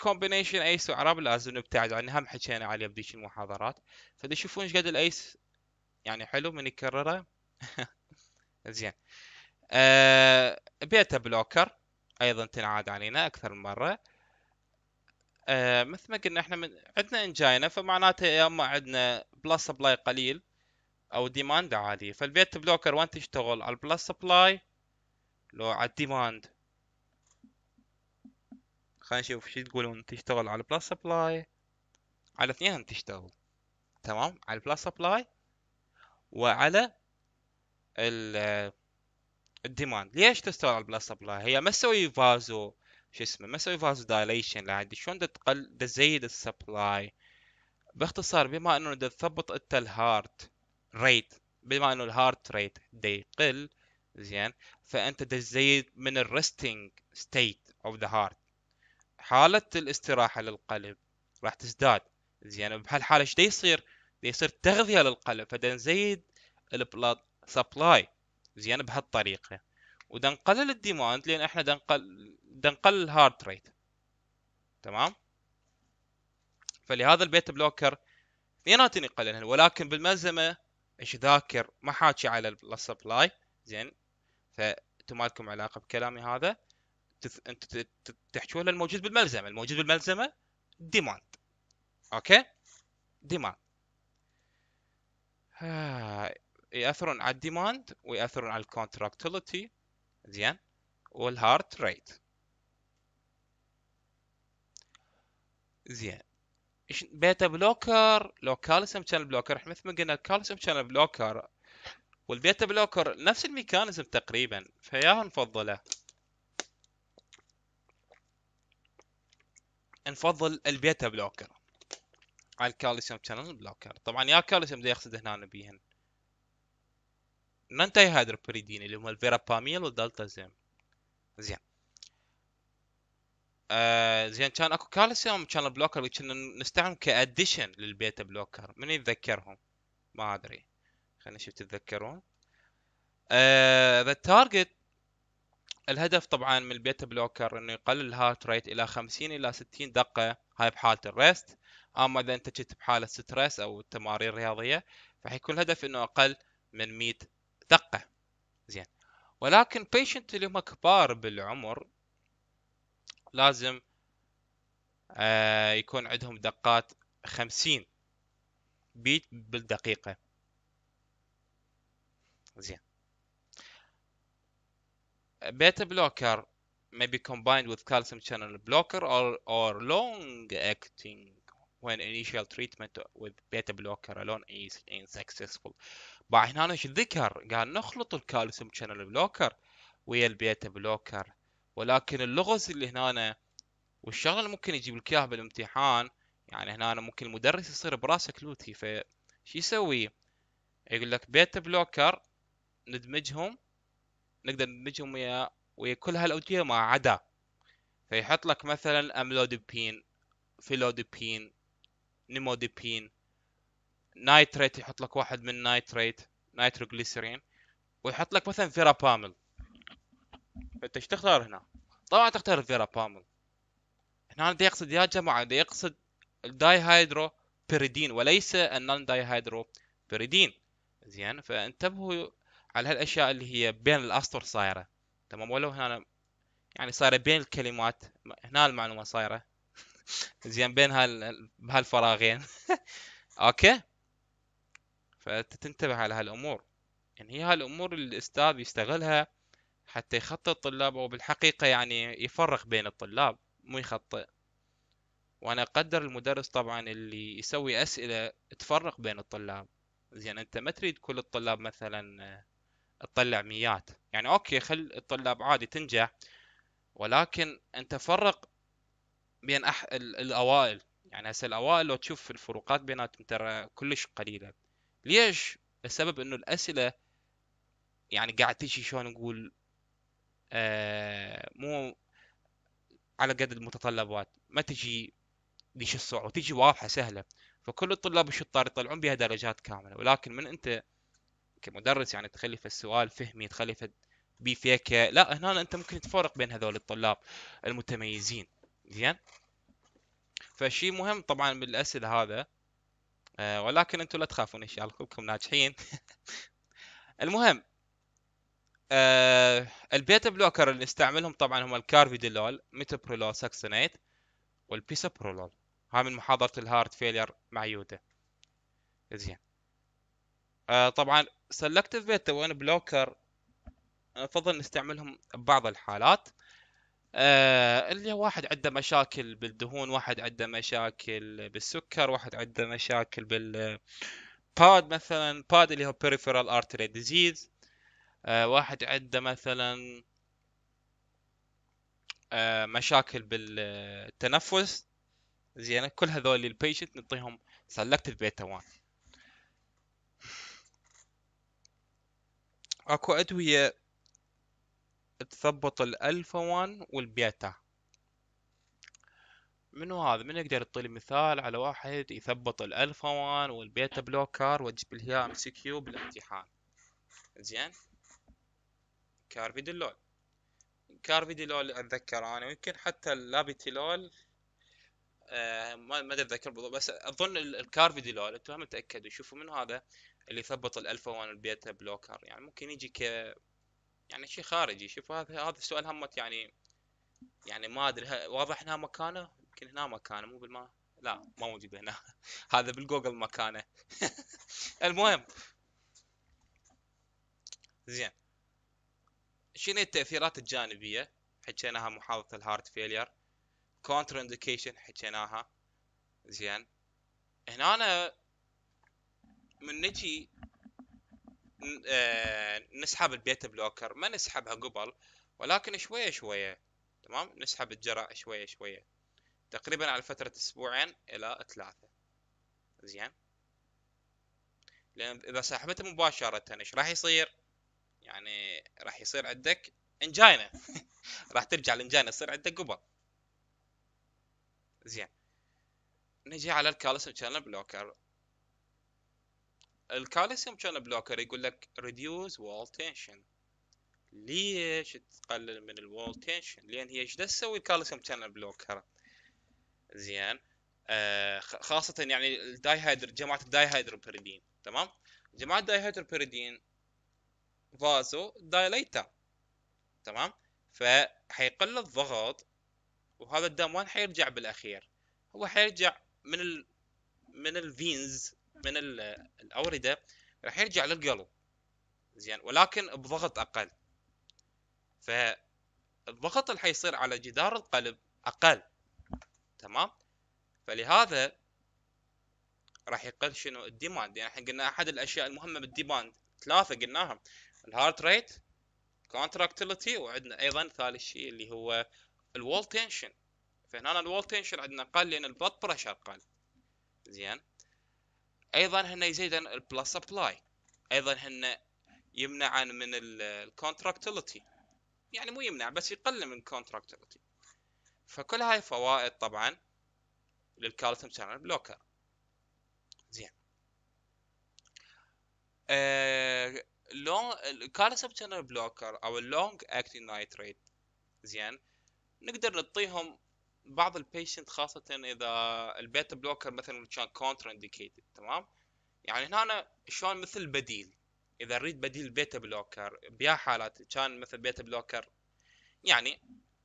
كومبينيشن آه، ايس وعرب لازم نبتعد عنها هم حكينا عليه بذيك المحاضرات فتشوفون ايش قد الايس يعني حلو من يكرره زين آه بيتا بلوكر ايضا تنعاد علينا اكثر من مره آه مثل ما قلنا احنا من عندنا انجاينا فمعناته يا اما عندنا بلس سبلاي قليل او ديماند عادي فالبيت بلوكر وين تشتغل على البلس سبلاي لو على الديماند خلينا نشوف شو تقولون تشتغل على البلس سبلاي على اثنين تشتغل تمام على البلس سبلاي وعلى الديماند ليش تشتغل على البلس سبلاي هي ما تسوي فازو شو اسمه ما تسوي فازو دايليشن لعندي شلون تقل تزيد السبلاي باختصار بما انه تثبط انت الهارت ريت بما انه الهارت ريت دي يقل زين فانت تزيد من الريستنج ستيت اوف ذا هارت حاله الاستراحه للقلب راح تزداد زين بهالحاله ايش يصير؟ دا يصير تغذيه للقلب فدا نزيد البلاد سبلاي زين بهالطريقه ودا نقلل الديماند لان احنا دا نقل نقلل الهارت ريت تمام فلهذا البيت بلوكر اثنيناتهم يقللهن ولكن بالملزمه ايش ذاكر ما حاكي على السبلاي زين فانتم ما لكم علاقه بكلامي هذا انت تحكون الموجود بالملزمه الموجود بالملزمه ديماند اوكي ديماند ياثرون على الديماند وياثرون على الكونتراكتيلتي زين والهارت ريت زين ايش بيتا بلوكر لو كالسيوم شانل بلوكر احنا مثل ما قلنا الكالسيوم شانل بلوكر والبيتا بلوكر نفس الميكانيزم تقريبا فيا نفضله نفضل البيتا بلوكر على الكالسيوم شانل بلوكر طبعا يا كالسيوم ده يقصد هنا بيهن ننتهي هيدروبريدين اللي هم الفيراباميل والدلتازيم زين آه، زين كان اكو كالسيوم كان البلوكر اللي كنا نستعمل كاديشن للبيتا بلوكر من يتذكرهم ما ادري خلينا نشوف تتذكرون ذا آه تارجت الهدف طبعا من البيتا بلوكر انه يقلل الهارت ريت الى 50 الى 60 دقه هاي بحاله الريست اما اذا انت كنت بحاله ستريس او تمارين رياضيه فحيكون الهدف انه اقل من 100 دقه زين ولكن بيشنت اللي هم كبار بالعمر لازم آه يكون عندهم دقات خمسين بيت بالدقيقة زين بيتا بلوكر may be combined with calcium channel blocker or, or long acting when initial treatment with beta blocker alone is unsuccessful. بعد هنا ايش ذكر؟ قال نخلط الكالسيوم channel blocker ويا البيتا بلوكر ولكن اللغز اللي هنا والشغله اللي ممكن يجيب لك اياها بالامتحان يعني هنا ممكن المدرس يصير براسه كلوتي فشي يسوي يقول لك بيتا بلوكر ندمجهم نقدر ندمجهم ويا ويا كل هالاوديه ما عدا فيحط لك مثلا املودبين فيلودبين نيمودبين نايتريت يحط لك واحد من نايتريت نايتروجليسرين ويحط لك مثلا فيرابامل فانت ايش تختار هنا؟ طبعا تختار بامل هنا دي يقصد يا جماعة دي يقصد الداي هيدرو بيريدين وليس النون داي هيدرو بيريدين زين فانتبهوا على هالاشياء اللي هي بين الاسطر صايرة تمام ولو هنا يعني صايرة بين الكلمات هنا المعلومة صايرة زين بين هال بهالفراغين اوكي فتنتبه على هالامور يعني هي هالامور اللي الاستاذ يستغلها حتى يخطط الطلاب أو بالحقيقة يعني يفرق بين الطلاب مو يخطئ وأنا أقدر المدرس طبعا اللي يسوي أسئلة تفرق بين الطلاب زين أنت ما تريد كل الطلاب مثلا آه، تطلع ميات يعني أوكي خل الطلاب عادي تنجح ولكن أنت فرق بين أح... الأوائل يعني هسه الأوائل لو تشوف الفروقات بيناتهم ترى كلش قليلة ليش؟ السبب انه الاسئله يعني قاعد تجي شلون نقول آه، مو على قد المتطلبات ما تجي ليش الصعوبة تجي واضحة سهلة فكل الطلاب الشطار يطلعون بها درجات كاملة ولكن من أنت كمدرس يعني تخلي في السؤال فهمي تخلي في فيك لا هنا أنت ممكن تفرق بين هذول الطلاب المتميزين زين فشي مهم طبعا بالأسئلة هذا آه، ولكن أنتم لا تخافون إن شاء الله كلكم ناجحين المهم آه البيتا بلوكر اللي استعملهم طبعا هم الكارفيدولول ميتوبرولول ساكسونيت والبيسابرولول ها من محاضرة الهارت فيلير مع يوتا زين آه طبعا سلكتيف بيتا وين بلوكر افضل نستعملهم ببعض الحالات آه اللي هو واحد عنده مشاكل بالدهون واحد عنده مشاكل بالسكر واحد عنده مشاكل بال باد آه، مثلا باد اللي هو بيريفيرال artery disease آه، واحد عنده مثلا آه، مشاكل بالتنفس زين كل هذول البيشنت نعطيهم سلكت بيتا 1 اكو ادوية تثبط الالفا 1 والبيتا منو هذا من يقدر يعطي مثال على واحد يثبط الالفا 1 والبيتا بلوكر واجيب لي اياه ام سي كيو بالامتحان زين كارفيديلول كارفيديلول اتذكر انا ويمكن حتى اللابيتيلول آه ما اتذكر بالضبط بس اظن الكارفيدلول انتم هم تاكدوا شوفوا من هذا اللي يثبط الالفا 1 البيتا بلوكر يعني ممكن يجي ك يعني شيء خارجي شوفوا هذا هذا السؤال همت يعني يعني ما ادري واضح انها مكانه يمكن هنا مكانه مو بالما لا ما موجود هنا هذا بالجوجل مكانه المهم زين شنو التأثيرات الجانبية حكيناها محاولة الهارت فيلير كونتر اندكيشن حكيناها زين هنا أنا من نجي آه، نسحب البيتا بلوكر ما نسحبها قبل ولكن شوية شوية تمام نسحب الجرع شوية شوية تقريبا على فترة أسبوعين إلى ثلاثة زين لأن إذا سحبته مباشرة إيش راح يصير؟ يعني راح يصير عندك انجاينا راح ترجع الانجاينا تصير عندك قبل زين نجي على الكالسيوم شانل بلوكر الكالسيوم شانل بلوكر يقول لك ريديوز وول تنشن ليش تقلل من الوول تنشن لان هي ايش تسوي الكالسيوم شانل بلوكر زين آه خاصة يعني الدايهايدر جماعة الدايهايدروبيريدين تمام جماعة الدايهايدروبيريدين فازو دايليتا تمام فحيقل الضغط وهذا الدم وين حيرجع بالاخير هو حيرجع من ال من الفينز من ال الاورده راح يرجع للقلب زين ولكن بضغط اقل فالضغط اللي حيصير على جدار القلب اقل تمام فلهذا راح يقل شنو الديماند يعني احنا قلنا احد الاشياء المهمه بالديماند ثلاثه قلناها الهارت ريت كونتراكتيلتي وعندنا ايضا ثالث شيء اللي هو الوول تنشن فهنا الوول تنشن عندنا قل لان البلد بريشر قل زين ايضا هنا يزيد البلس ابلاي ايضا هنا يمنع من الكونتراكتيلتي يعني مو يمنع بس يقلل من الكونتراكتيلتي فكل هاي فوائد طبعا للكالثم شانل بلوكر زين آه لونج الكالسيوم شانل بلوكر او اللونج اكتين نايتريت زين نقدر نعطيهم بعض البيشنت خاصة اذا البيتا بلوكر مثلا كان كونتر انديكيتد تمام يعني هنا شلون مثل بديل اذا نريد بديل بيتا بلوكر بيا حالات كان مثل بيتا بلوكر يعني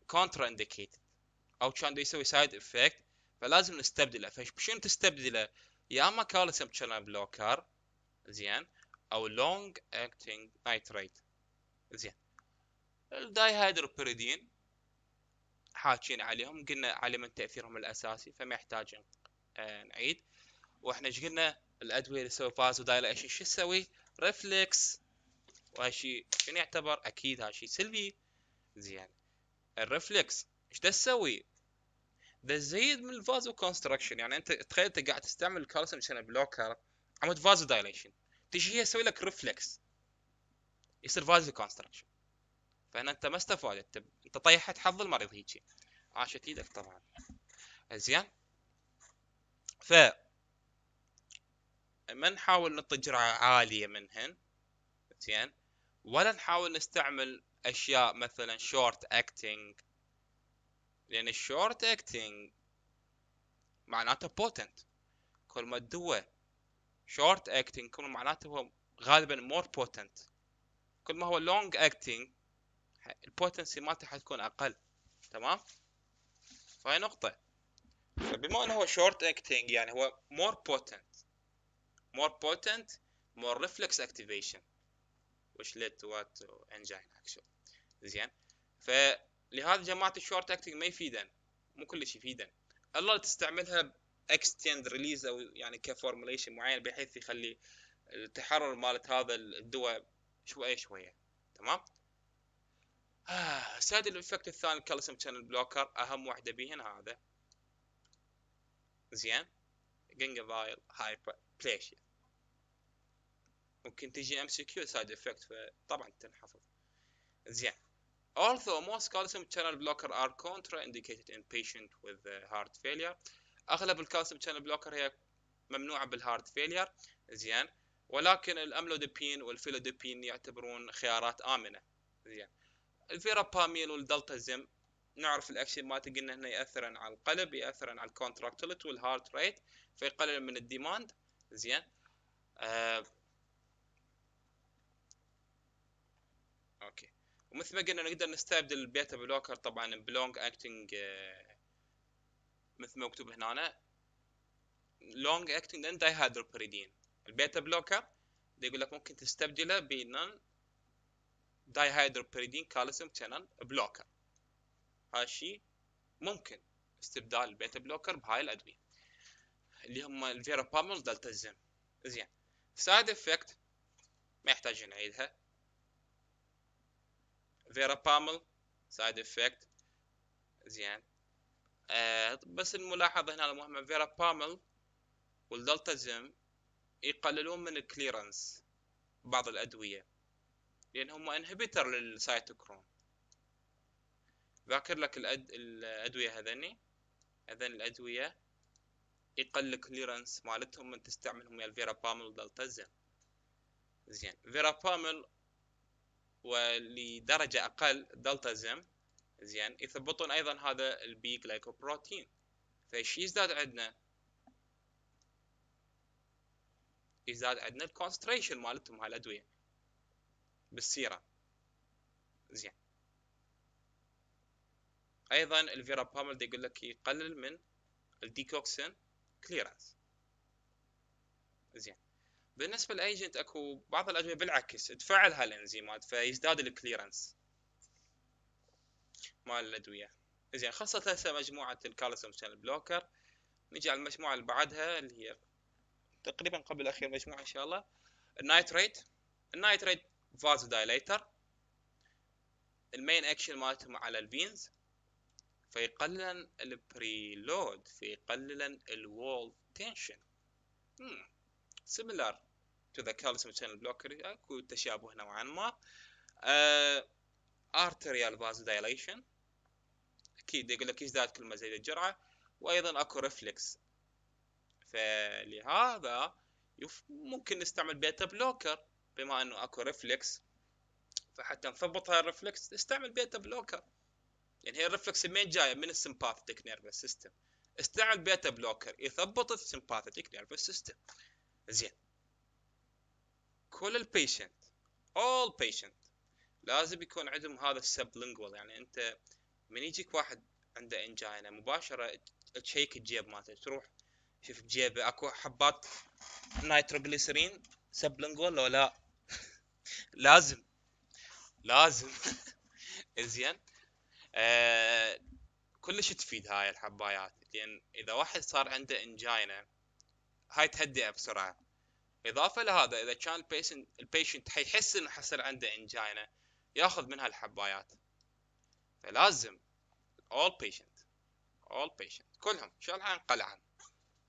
كونتر انديكيتد او كان يسوي سايد افكت فلازم نستبدله فشنو تستبدله يا اما كالسيوم شانل بلوكر زين او لونج اكتنج نايتريت زين الدايهيدروبيريدين حاكين عليهم قلنا على من تاثيرهم الاساسي فما يحتاج آه، نعيد واحنا ايش قلنا الادويه اللي تسوي فازو شو تسوي ريفلكس وهالشي شنو يعتبر اكيد هالشي سلبي زين الريفلكس ايش تسوي ده تزيد من الفازو كونستركشن يعني انت تخيل انت قاعد تستعمل الكالسيوم عشان بلوكر عمود فازو دايليشن تجي هي تسوي لك ريفلكس يصير فايز كونستركشن فهنا انت ما استفادت انت طيحت حظ المريض هيجي عاشت ايدك طبعا زين ف ما نحاول نطي جرعة عالية منهن زين ولا نحاول نستعمل اشياء مثلا شورت اكتنج لان الشورت اكتنج معناته بوتنت كل ما تدوه شورت اكتنج كل معناته هو غالبا مور بوتنت كل ما هو لونج اكتنج البوتنسي مالته حتكون اقل تمام فهي نقطة فبما انه هو شورت اكتنج يعني هو مور بوتنت مور بوتنت مور ريفلكس اكتيفيشن which led to what to engine action زين فلهذا جماعة الشورت اكتنج ما يفيدن مو كلش يفيدن الا تستعملها اكستند ريليز او يعني كفورموليشن معين بحيث يخلي التحرر مالت هذا الدواء شويه شويه تمام آه ساد الافكت الثاني الكالسيوم شانل بلوكر اهم واحده بيهن هذا زين جنجافايل هايبر بليشيا ممكن تجي ام سي كيو سايد افكت فطبعا تنحفظ زين Although most calcium channel blocker are contraindicated in patient with uh, heart failure اغلب الكالسيوم شانل بلوكر هي ممنوعه بالهارد فيلير زين ولكن الاملودبين والفيلودبين يعتبرون خيارات امنه زين الفيرابامين والدلتازيم نعرف الاكشن ما قلنا هنا ياثر على القلب ياثر على الكونتراكتلت والهارت ريت فيقلل من الديماند زين آه. اوكي ومثل ما قلنا نقدر نستبدل البيتا بلوكر طبعا بلونج اكتنج آه مثل ما مكتوب هنا لونج اكتنج ان دايهيدروبيريدين البيتا بلوكر دي يقول لك ممكن تستبدله بنون دايهيدروبيريدين كالسيوم شانل بلوكر هذا الشيء ممكن استبدال البيتا بلوكر بهاي الادويه اللي هم الفيرابامول دلتازيم زين سايد افكت ما يحتاج نعيدها فيرابامول سايد افكت زين آه بس الملاحظة هنا المهمة فيرا بامل والدلتا يقللون من الكليرنس بعض الأدوية لأن هم انهبيتر للسايتوكروم ذاكر لك الأد... الأدوية هذني هذين الأدوية يقل الكليرنس مالتهم من تستعملهم يا الفيرا بامل والدلتا زيم زين فيرا بامل ولدرجة أقل دلتا زيم زين يثبطون ايضا هذا البي جلايكوبروتين فايش يزداد عندنا يزداد عندنا الكونستريشن مالتهم هالادويه بالسيره زين ايضا الفيرا بامل يقول لك يقلل من الديكوكسين كليرانس زين بالنسبه للايجنت اكو بعض الادويه بالعكس تفعل هالانزيمات فيزداد الكليرنس مال الادويه زين خاصه هسه مجموعه الكالسيوم بلوكر نجي على المجموعه اللي بعدها اللي هي تقريبا قبل اخير مجموعه ان شاء الله النايتريت النايتريت فازو دايليتر المين اكشن مالتهم على الفينز فيقللن البريلود فيقللن الوول تنشن سيميلار تو ذا كالسيوم شانل بلوكر اكو تشابه نوعا ما أه arterial vasodilation اكيد يقول لك يزداد كل ما زاد الجرعه وايضا اكو ريفلكس فلهذا ممكن نستعمل بيتا بلوكر بما انه اكو ريفلكس فحتى نثبط هاي الريفلكس نستعمل بيتا بلوكر يعني هي الريفلكس منين جايه من السمباثيك نيرفس سيستم استعمل بيتا بلوكر يثبط السمباثيك نيرفس سيستم زين كل البيشنت all patient لازم يكون عندهم هذا السبلينجوال يعني انت من يجيك واحد عنده انجاينا مباشره تشيك الجيب مالته تروح شوف بجيبه اكو حبات نايتروغليسرين سبلينجوال ولا لا لازم لازم زين آه كلش تفيد هاي الحبايات لان اذا واحد صار عنده انجاينا هاي تهدئه بسرعه اضافه لهذا اذا كان البيشنت البيشنت حيحس انه حصل عنده انجاينا ياخذ منها الحبايات فلازم all patient all patient كلهم شلعا قلعا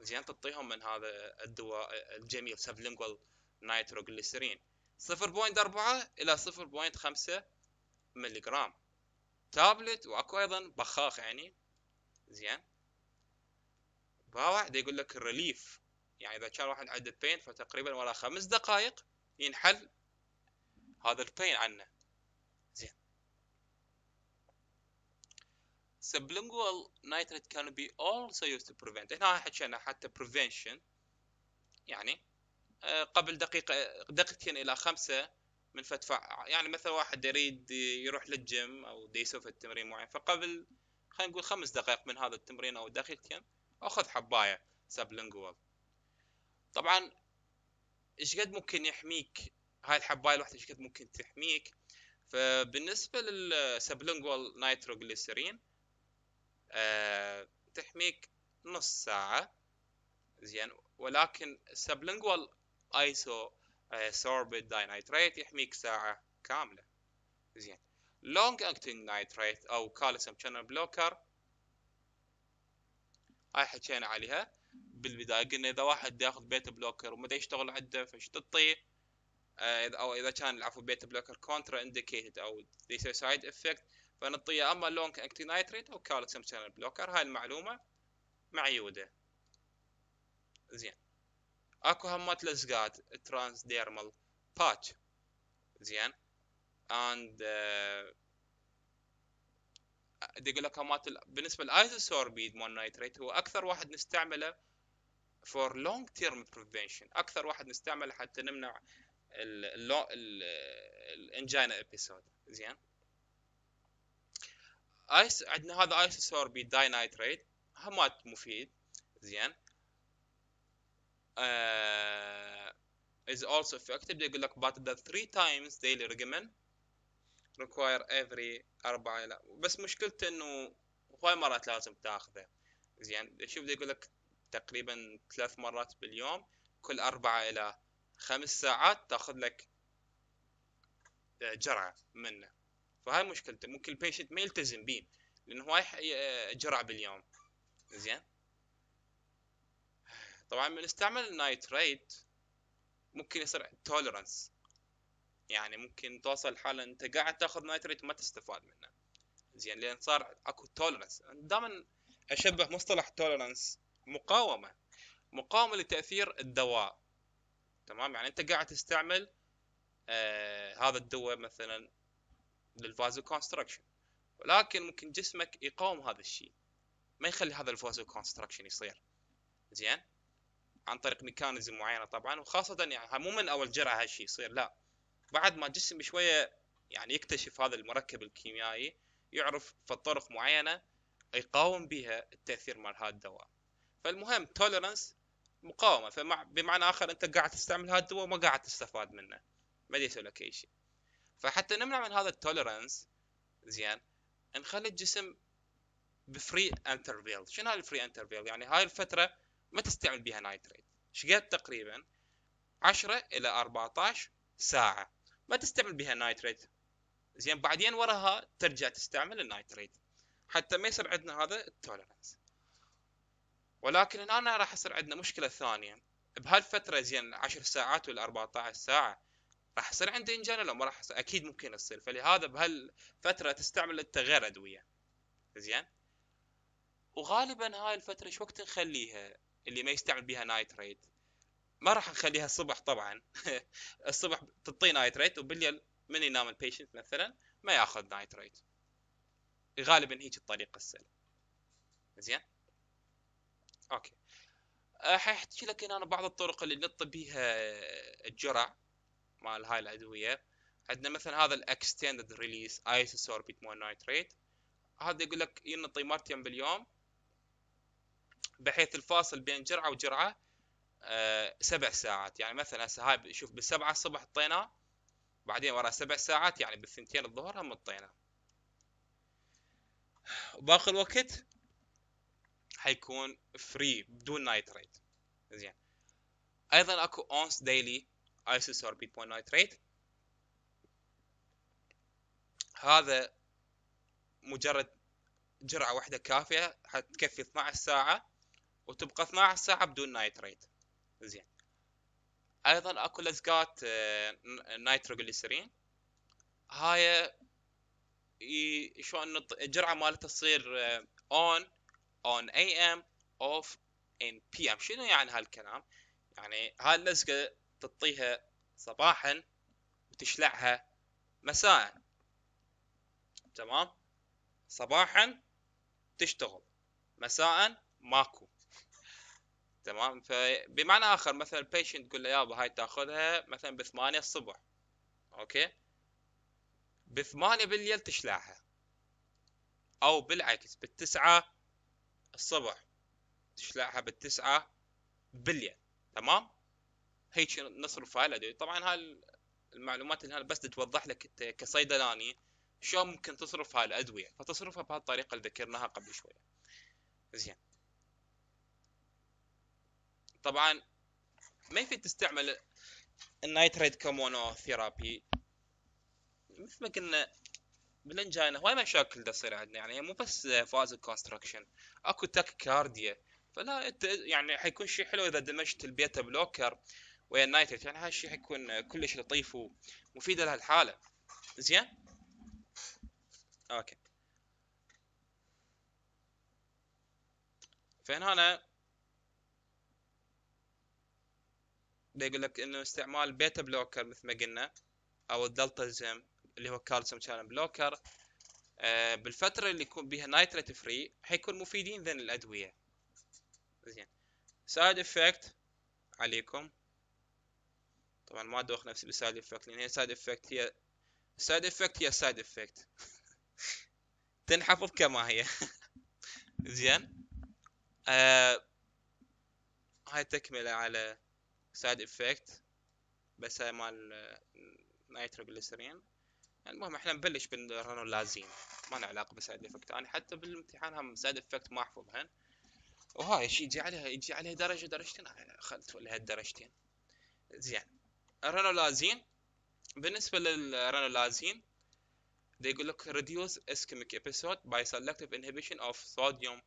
زين تعطيهم من هذا الدواء الجميل سبلينجوال نيتروغليسرين 0.4 الى 0.5 ملغ تابلت واكو ايضا بخاخ يعني زين فواحد يقول لك الريليف يعني اذا كان واحد عنده بين فتقريبا ورا خمس دقائق ينحل هذا البين عنه sublingual nitrate can be also used to prevent هنا حكينا حتى prevention يعني آه، قبل دقيقة دقيقتين إلى خمسة من فتفع يعني مثلا واحد يريد يروح للجيم أو يسوي التمرين معين فقبل خلينا نقول خمس دقائق من هذا التمرين أو دقيقتين أخذ حباية سبلينجوال طبعا ايش قد ممكن يحميك هاي الحباية الواحدة ايش قد ممكن تحميك فبالنسبة للسبلينجوال نايتروجليسرين آه، تحميك نص ساعة زين ولكن سبلنجوال ايسو آه، سوربيد داينيتريت يحميك ساعة كاملة زين لونج اكتنج نايتريت او كالسيوم شانل بلوكر هاي حكينا عليها بالبداية قلنا اذا واحد ياخذ بيتا بلوكر وما يشتغل عنده فش تطيه آه، او اذا كان العفو بيتا بلوكر كونترا انديكيتد او يسوي سايد افكت فنعطيه اما لونج اكتي نايتريت او كالسيوم شانل بلوكر هاي المعلومه معيوده زين اكو همات لزقات ترانس ديرمال باتش زين اند آه، يقول لك همات بالنسبه للايزوسوربيد مون نايتريت هو اكثر واحد نستعمله فور لونج تيرم بريفنشن اكثر واحد نستعمله حتى نمنع الانجينا ابيسود زين ايس عندنا هذا بي ايسوسوربي داينايتريت همات مفيد زين uh, is also effective يقول لك but the three times daily regimen require every أربعة إلى بس مشكلته إنه هواي مرات لازم تاخذه زين شوف يقول لك تقريبا ثلاث مرات باليوم كل أربعة إلى خمس ساعات تاخذ لك جرعة منه فهاي مشكلته ممكن البيشنت ما يلتزم بيه لانه هواي جرعه باليوم زين طبعا من استعمل النايتريت ممكن يصير تولرانس يعني ممكن توصل حالة انت قاعد تاخذ نايتريت ما تستفاد منه زين لان صار اكو تولرانس دائما اشبه مصطلح تولرانس مقاومه مقاومه لتاثير الدواء تمام يعني انت قاعد تستعمل آه هذا الدواء مثلا للفازو كونستراكشن ولكن ممكن جسمك يقاوم هذا الشيء ما يخلي هذا الفازو كونستراكشن يصير زين عن طريق ميكانيزم معينه طبعا وخاصه يعني مو من اول جرعه هالشيء يصير لا بعد ما الجسم شويه يعني يكتشف هذا المركب الكيميائي يعرف في طرق معينه يقاوم بها التاثير مال هذا الدواء فالمهم توليرنس مقاومه فمع بمعنى اخر انت قاعد تستعمل هذا الدواء وما قاعد تستفاد منه ما يسوي لك اي شيء فحتى نمنع من هذا التوليرنس زين نخلي الجسم بفري انترفيل شنو هاي الفري انترفيل يعني هاي الفتره ما تستعمل بها نايتريت شقد تقريبا 10 الى 14 ساعه ما تستعمل بها نايتريت زين بعدين وراها ترجع تستعمل النايتريت حتى ما يصير عندنا هذا التوليرنس ولكن هنا راح يصير عندنا مشكله ثانيه بهالفتره زين 10 ساعات ولا 14 ساعه راح يصير عندي انجنه ولا ما راح اكيد ممكن يصير فلهذا بهالفتره تستعمل انت غير ادويه زين وغالبا هاي الفتره ايش وقت نخليها اللي ما يستعمل بها نايتريت ما راح نخليها الصبح طبعا الصبح تطي نايتريت وبالليل من ينام البيشنت مثلا ما ياخذ نايتريت غالبا هيك الطريقه السهله زين اوكي احكي لك هنا بعض الطرق اللي نطي بيها الجرع مال هاي الادويه عندنا مثلا هذا الاكستندد ريليس ايسوسوربيت مونايتريت هذا يقول لك ينطي مرتين باليوم بحيث الفاصل بين جرعه وجرعه أه سبع ساعات يعني مثلا هسه هاي شوف بالسبعة الصبح طيناه بعدين ورا سبع ساعات يعني بالثنتين الظهر هم طيناه وباقي الوقت حيكون فري بدون نايتريت زين ايضا اكو اونس ديلي ايسوسور بيبون نايتريت هذا مجرد جرعة واحدة كافية حتكفي 12 ساعة وتبقى 12 ساعة بدون نايتريت زين ايضا اكو لزقات آه، نايتروغليسرين هاي شلون الجرعة مالتها تصير اون اون اي ام اوف ان بي ام شنو يعني هالكلام يعني هاللزقة تطيها صباحا وتشلعها مساء تمام صباحا تشتغل مساء ماكو تمام فبمعنى اخر مثلا البيشنت تقول له يابا هاي تاخذها مثلا بثمانية الصبح اوكي بثمانية بالليل تشلعها او بالعكس بالتسعة الصبح تشلعها بالتسعة بالليل تمام هيك نصرف على طبعا هاي المعلومات اللي هنا بس توضح لك انت كصيدلاني شلون ممكن تصرف هالادويه فتصرفها بهالطريقه اللي ذكرناها قبل شويه زين طبعا ما في تستعمل النايتريد كمونوثيرابي مثل ما قلنا بالانجاينا هواي مشاكل تصير عندنا يعني مو بس فازو كونستراكشن اكو كارديا فلا انت يعني حيكون شيء حلو اذا دمجت البيتا بلوكر ويا النايتريت يعني هذا الشيء حيكون كلش لطيف ومفيد لهالحاله زين اوكي فين هنا يقول لك انه استعمال بيتا بلوكر مثل ما قلنا او زم اللي هو كالسيوم شانل بلوكر بالفترة اللي يكون بها نايتريت فري حيكون مفيدين ذن الأدوية زين سايد افكت عليكم طبعا ما ادوخ نفسي بسايد افكت لان هي سايد افكت هي سايد افكت هي سايد افكت تنحفظ كما هي زين آه هاي تكملة على سايد افكت بس هاي مال نيتروجليسرين آه، المهم احنا نبلش بالرانولازين ما لنا علاقه بسايد افكت انا حتى بالامتحان هم سايد افكت ما احفظهن وهاي شي يجي عليها يجي عليها درجه درجتين آه، خلت ولا هالدرجتين زين الرانولازين بالنسبة للرانولازين ده يقول لك reduce ischemic episode by selective inhibition of sodium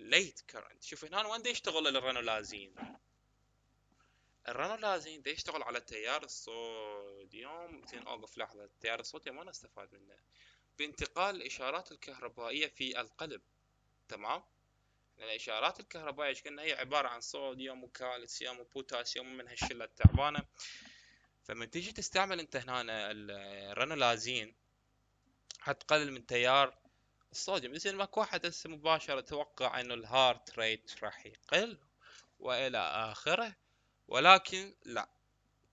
late current شوف هنا وين يشتغل الرانولازين الرانولازين ده يشتغل على تيار الصوديوم زين اوقف لحظة التيار الصوديوم ما استفاد منه بانتقال الإشارات الكهربائية في القلب تمام الإشارات الكهربائية قلنا هي عبارة عن صوديوم وكالسيوم وبوتاسيوم من هالشلة التعبانة فمن تيجي تستعمل انت هنا الرنولازين حتقلل من تيار الصوديوم يصير ماكو واحد هسه مباشرة توقع انه الهارت ريت راح يقل والى اخره ولكن لا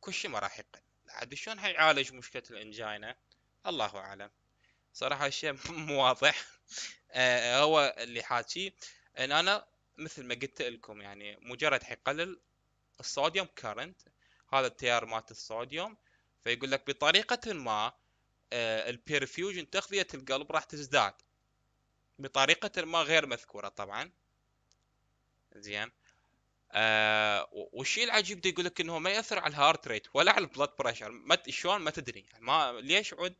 كل شيء ما راح يقل عاد شلون حيعالج مشكلة الانجينا الله اعلم صراحة الشيء مو واضح آه هو اللي حاكيه ان انا مثل ما قلت لكم يعني مجرد حيقلل الصوديوم كارنت هذا التيار مالت الصوديوم فيقول لك بطريقة ما آه، البيرفيوجن تغذية القلب راح تزداد بطريقة ما غير مذكورة طبعا زين آه والشيء العجيب ده يقول لك انه ما ياثر على الهارت ريت ولا على البلد بريشر ما شلون ما تدري ما ليش عود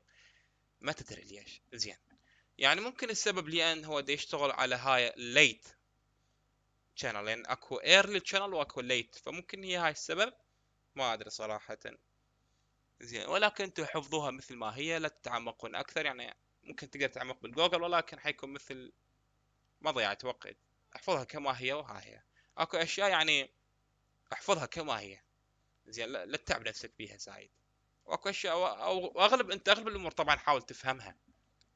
ما تدري ليش زين يعني ممكن السبب لان هو دي يشتغل على هاي ليت شانل لان اكو ايرلي شانل واكو ليت فممكن هي هاي السبب ما ادري صراحه زين ولكن انتم حفظوها مثل ما هي لا تتعمقون اكثر يعني ممكن تقدر تعمق بالجوجل ولكن حيكون مثل ما ضيعت وقت احفظها كما هي وها هي اكو اشياء يعني احفظها كما هي زين لا تتعب نفسك بيها سعيد واكو اشياء واغلب انت اغلب الامور طبعا حاول تفهمها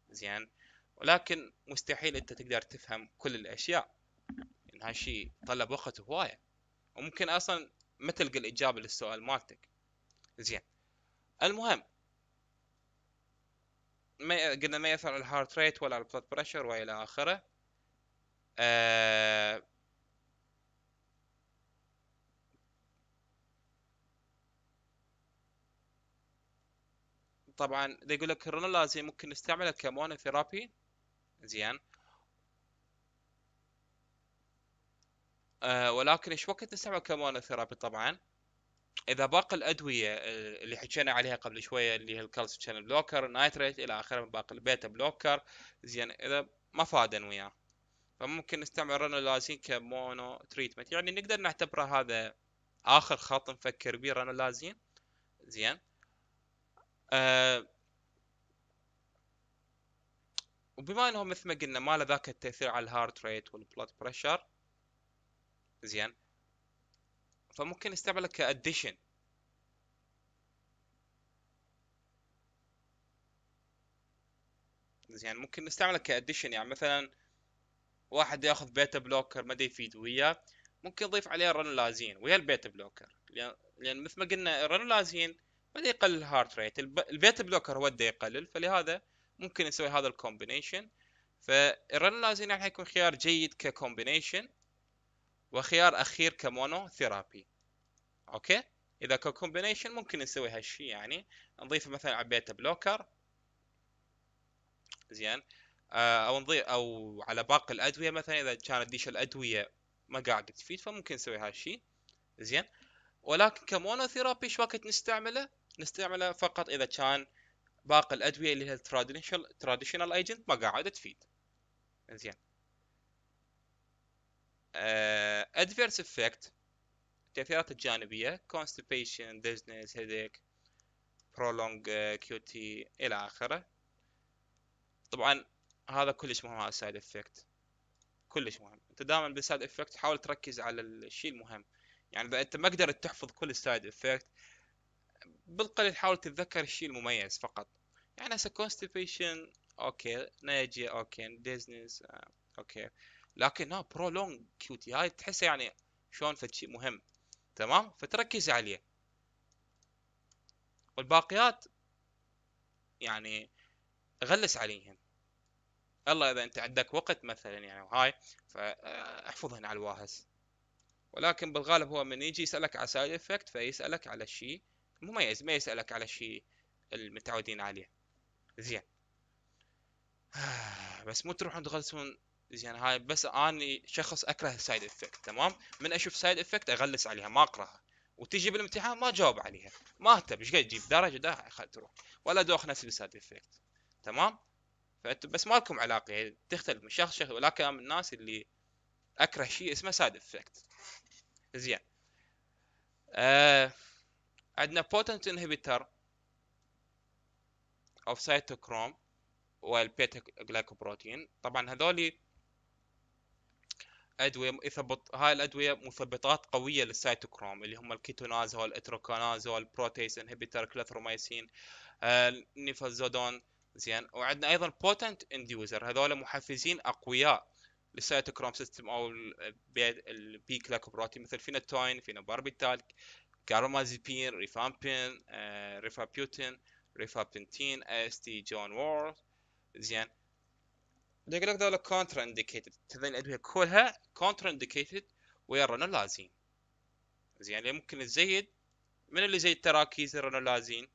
زين ولكن مستحيل انت تقدر تفهم كل الاشياء لان هالشيء طلب وقت هواية وممكن اصلا ما تلقى الاجابة للسؤال مالتك زين المهم ما قلنا ما يأثر على الهارت ريت ولا على البلاد بريشر والى اخره آه طبعا يقول لك الرنولازي ممكن نستعمله كمونوثيرابي زين أه ولكن ايش وقت نستعمل كمونوثيرابي طبعا اذا باقي الادويه اللي حكينا عليها قبل شويه اللي هي الكالسيوم شانل بلوكر نايتريت الى اخره من باقي البيتا بلوكر زين اذا ما فادن وياه فممكن نستعمل رانولازين كمونو تريتمنت يعني نقدر نعتبره هذا اخر خط نفكر به رانولازين زين آه وبما انهم مثل ما قلنا ما له ذاك التاثير على الهارت ريت والبلود بريشر زين فممكن نستعمله كاديشن زين ممكن نستعمله كاديشن يعني مثلا واحد ياخذ بيتا بلوكر ما يفيد وياه ممكن نضيف عليه الرنولازين ويا البيتا بلوكر لان مثل ما قلنا الرنولازين ما يقلل الهارت ريت البيتا بلوكر هو اللي يقلل فلهذا ممكن نسوي هذا الكومبينيشن فالرنلازين راح يكون خيار جيد ككومبينيشن وخيار اخير كمونو ثيرابي اوكي اذا ككومبينيشن ممكن نسوي هالشيء يعني نضيف مثلا على بيتا بلوكر زين آه، او نضيف او على باقي الادويه مثلا اذا كانت ديش الادويه ما قاعد تفيد فممكن نسوي هالشيء زين ولكن كمونوثيرابي شو وقت نستعمله نستعمله فقط اذا كان باقي الادويه اللي هي التراديشنال تراديشنال ايجنت ما قاعده تفيد زين ادفيرس افكت التاثيرات الجانبيه constipation ديزنس هيديك برولونج QT الى اخره طبعا هذا كلش مهم هذا السايد افكت كلش مهم انت دائما بالسايد افكت حاول تركز على الشيء المهم يعني اذا انت ما قدرت تحفظ كل السايد افكت بالقليل حاول تتذكر الشيء المميز فقط يعني هسه constipation اوكي ناجي اوكي ديزنس آه، اوكي لكن نو برولونج كيوتي هاي تحسه يعني شلون فد شيء مهم تمام فتركز عليه والباقيات يعني غلس عليهم الله اذا انت عندك وقت مثلا يعني وهاي فاحفظهن آه، على الواهس ولكن بالغالب هو من يجي يسالك على سايد افكت فيسالك على الشيء مميز ما يسألك على شيء المتعودين عليه زين بس مو تروحون تغلسون زين هاي بس اني شخص اكره السايد افكت تمام من اشوف سايد افكت اغلس عليها ما اقراها وتجي بالامتحان ما جاوب عليها ما اهتم ايش قاعد تجيب درجه ده تروح ولا دوخ نفسي بالسايد افكت تمام فانتم بس ما لكم علاقه تختلف من شخص شخص ولكن من الناس اللي اكره شيء اسمه سايد افكت زين آه عندنا potent inhibitor of cytochrome والبيتا جلايكوبروتين طبعا هذول ادويه يثبط هاي الادويه مثبطات قويه للسيتوكروم اللي هم الكيتونازول الاتروكانازول بروتيس انهبيتر كلوثروميسين النيفازودون زين وعندنا ايضا بوتنت انديوزر هذول محفزين اقوياء للسيتوكروم سيستم او البي كلاكوبروتين مثل فينوتوين فينوباربيتال كارمازيبين ريفامبين ريفابيوتين ريفابنتين اس تي جون وورد زين يقول لك ذولا كونترا انديكيتد تذين الادويه كلها كونترا انديكيتد ويا الرنولازين زين يعني ممكن تزيد من اللي زيد تراكيز الرنولازين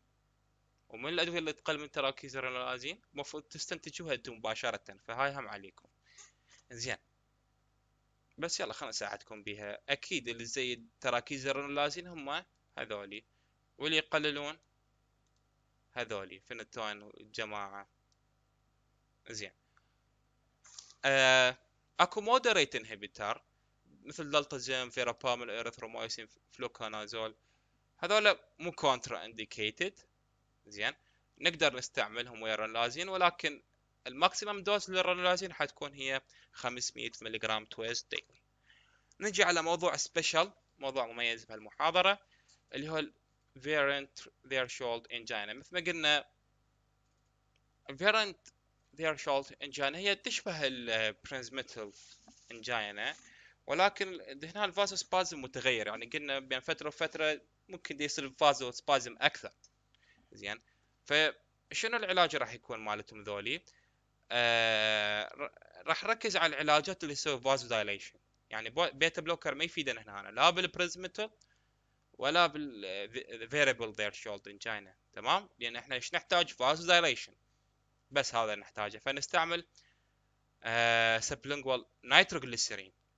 ومن الادويه اللي تقل من تراكيز الرنولازين المفروض تستنتجوها انتم مباشره فهاي هم عليكم زين بس يلا خلنا اساعدكم بها اكيد اللي زي تراكيز الرنولازين هم هذولي واللي يقللون هذولي فينتون الجماعة زين آه اكو مودريت انهبيتر مثل دلتازيم فيرابامل اريثرومايسين فلوكانازول هذولا مو كونترا انديكيتد زين نقدر نستعملهم ويا الرنولازين ولكن الماكسيمم دوز للرنولازين حتكون هي 500 ملغ تويز ديلي نجي على موضوع سبيشال موضوع مميز بهالمحاضرة اللي هو variant Threshold Angina مثل ما قلنا variant Threshold Angina هي تشبه البرنزمتل انجينا ولكن هنا الفازو سبازم متغير يعني قلنا بين فترة وفترة ممكن يصير الفازو سبازم أكثر زين فشنو العلاج راح يكون مالتهم ذولي آه، راح نركز على العلاجات اللي تسوي فاز دايليشن يعني بيتا بلوكر ما يفيدنا هنا لا بالبريزمتو ولا بالفيريبل ذير شولد انجينا تمام لان احنا ايش نحتاج فاز دايليشن بس هذا نحتاجه فنستعمل آه سبلنجوال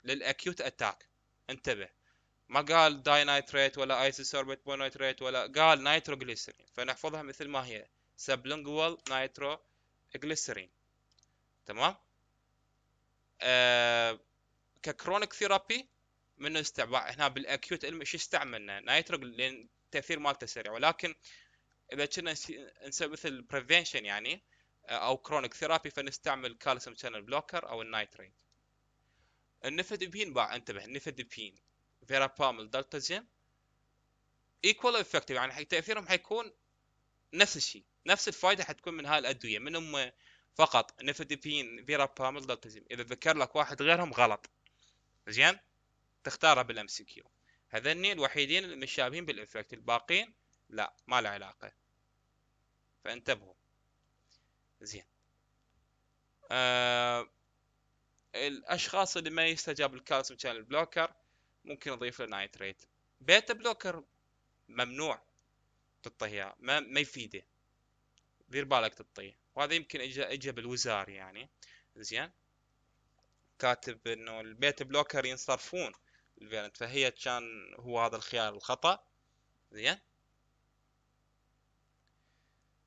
للاكيوت اتاك انتبه ما قال داي نايتريت ولا ايسوسوربيت بونايتريت ولا قال نيتروجليسرين فنحفظها مثل ما هي سبلنجوال جليسرين تمام آه ككرونيك ثيرابي من استعباء هنا بالاكيوت ايش استعملنا نايتروج لان التاثير مالته سريع ولكن اذا كنا نسوي مثل بريفنشن يعني آه، او كرونيك ثيرابي فنستعمل كالسيوم شانل بلوكر او النايتريت النفدبين باع انتبه النفدبين فيرابامل دلتازين ايكوال افكتيف يعني تاثيرهم حيكون نفس الشيء نفس الفائده حتكون من هاي الادويه من هم فقط فيرا بامل الدلتازيم اذا ذكر لك واحد غيرهم غلط زين تختاره بالام سي كيو هذني الوحيدين المتشابهين بالافكت الباقين لا ما له علاقه فانتبهوا زين آه الاشخاص اللي ما يستجاب الكالسيوم شانل بلوكر ممكن نضيف له نايتريت بيتا بلوكر ممنوع تطيها ما, ما يفيده دير بالك تطيه وهذا يمكن اجى اجى بالوزار يعني زين كاتب انه البيت بلوكر ينصرفون الفيرنت فهي كان هو هذا الخيار الخطا زين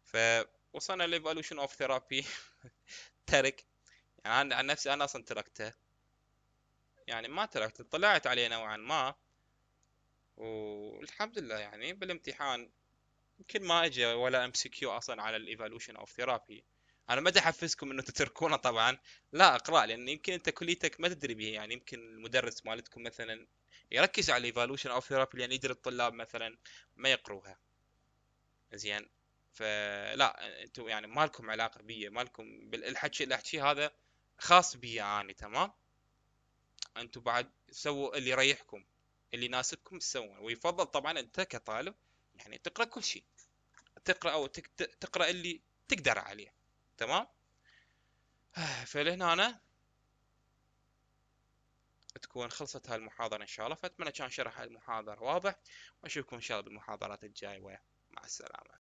فوصلنا للايفالوشن اوف ثيرابي ترك يعني عن نفسي انا اصلا تركته يعني ما تركته طلعت عليه نوعا ما والحمد لله يعني بالامتحان يمكن ما اجي ولا ام سي كيو اصلا على الايفالوشن اوف ثيرابي انا ما احفزكم انه تتركونه طبعا لا اقرا لان يمكن انت كليتك ما تدري به يعني يمكن المدرس مالتكم مثلا يركز على الايفالوشن اوف ثيرابي لان يدري الطلاب مثلا ما يقروها زين فلا انتم يعني ما لكم علاقه بي ما لكم بالحكي اللي احكيه هذا خاص بي انا تمام انتم بعد سووا اللي يريحكم اللي يناسبكم تسوون ويفضل طبعا انت كطالب يعني تقرا كل شيء تقرا او تقرا اللي تقدر عليه تمام فلهنا أنا تكون خلصت هاي المحاضرة إن شاء الله فأتمنى كان شرح المحاضرة واضح وأشوفكم إن شاء الله بالمحاضرات الجاية ومع السلامة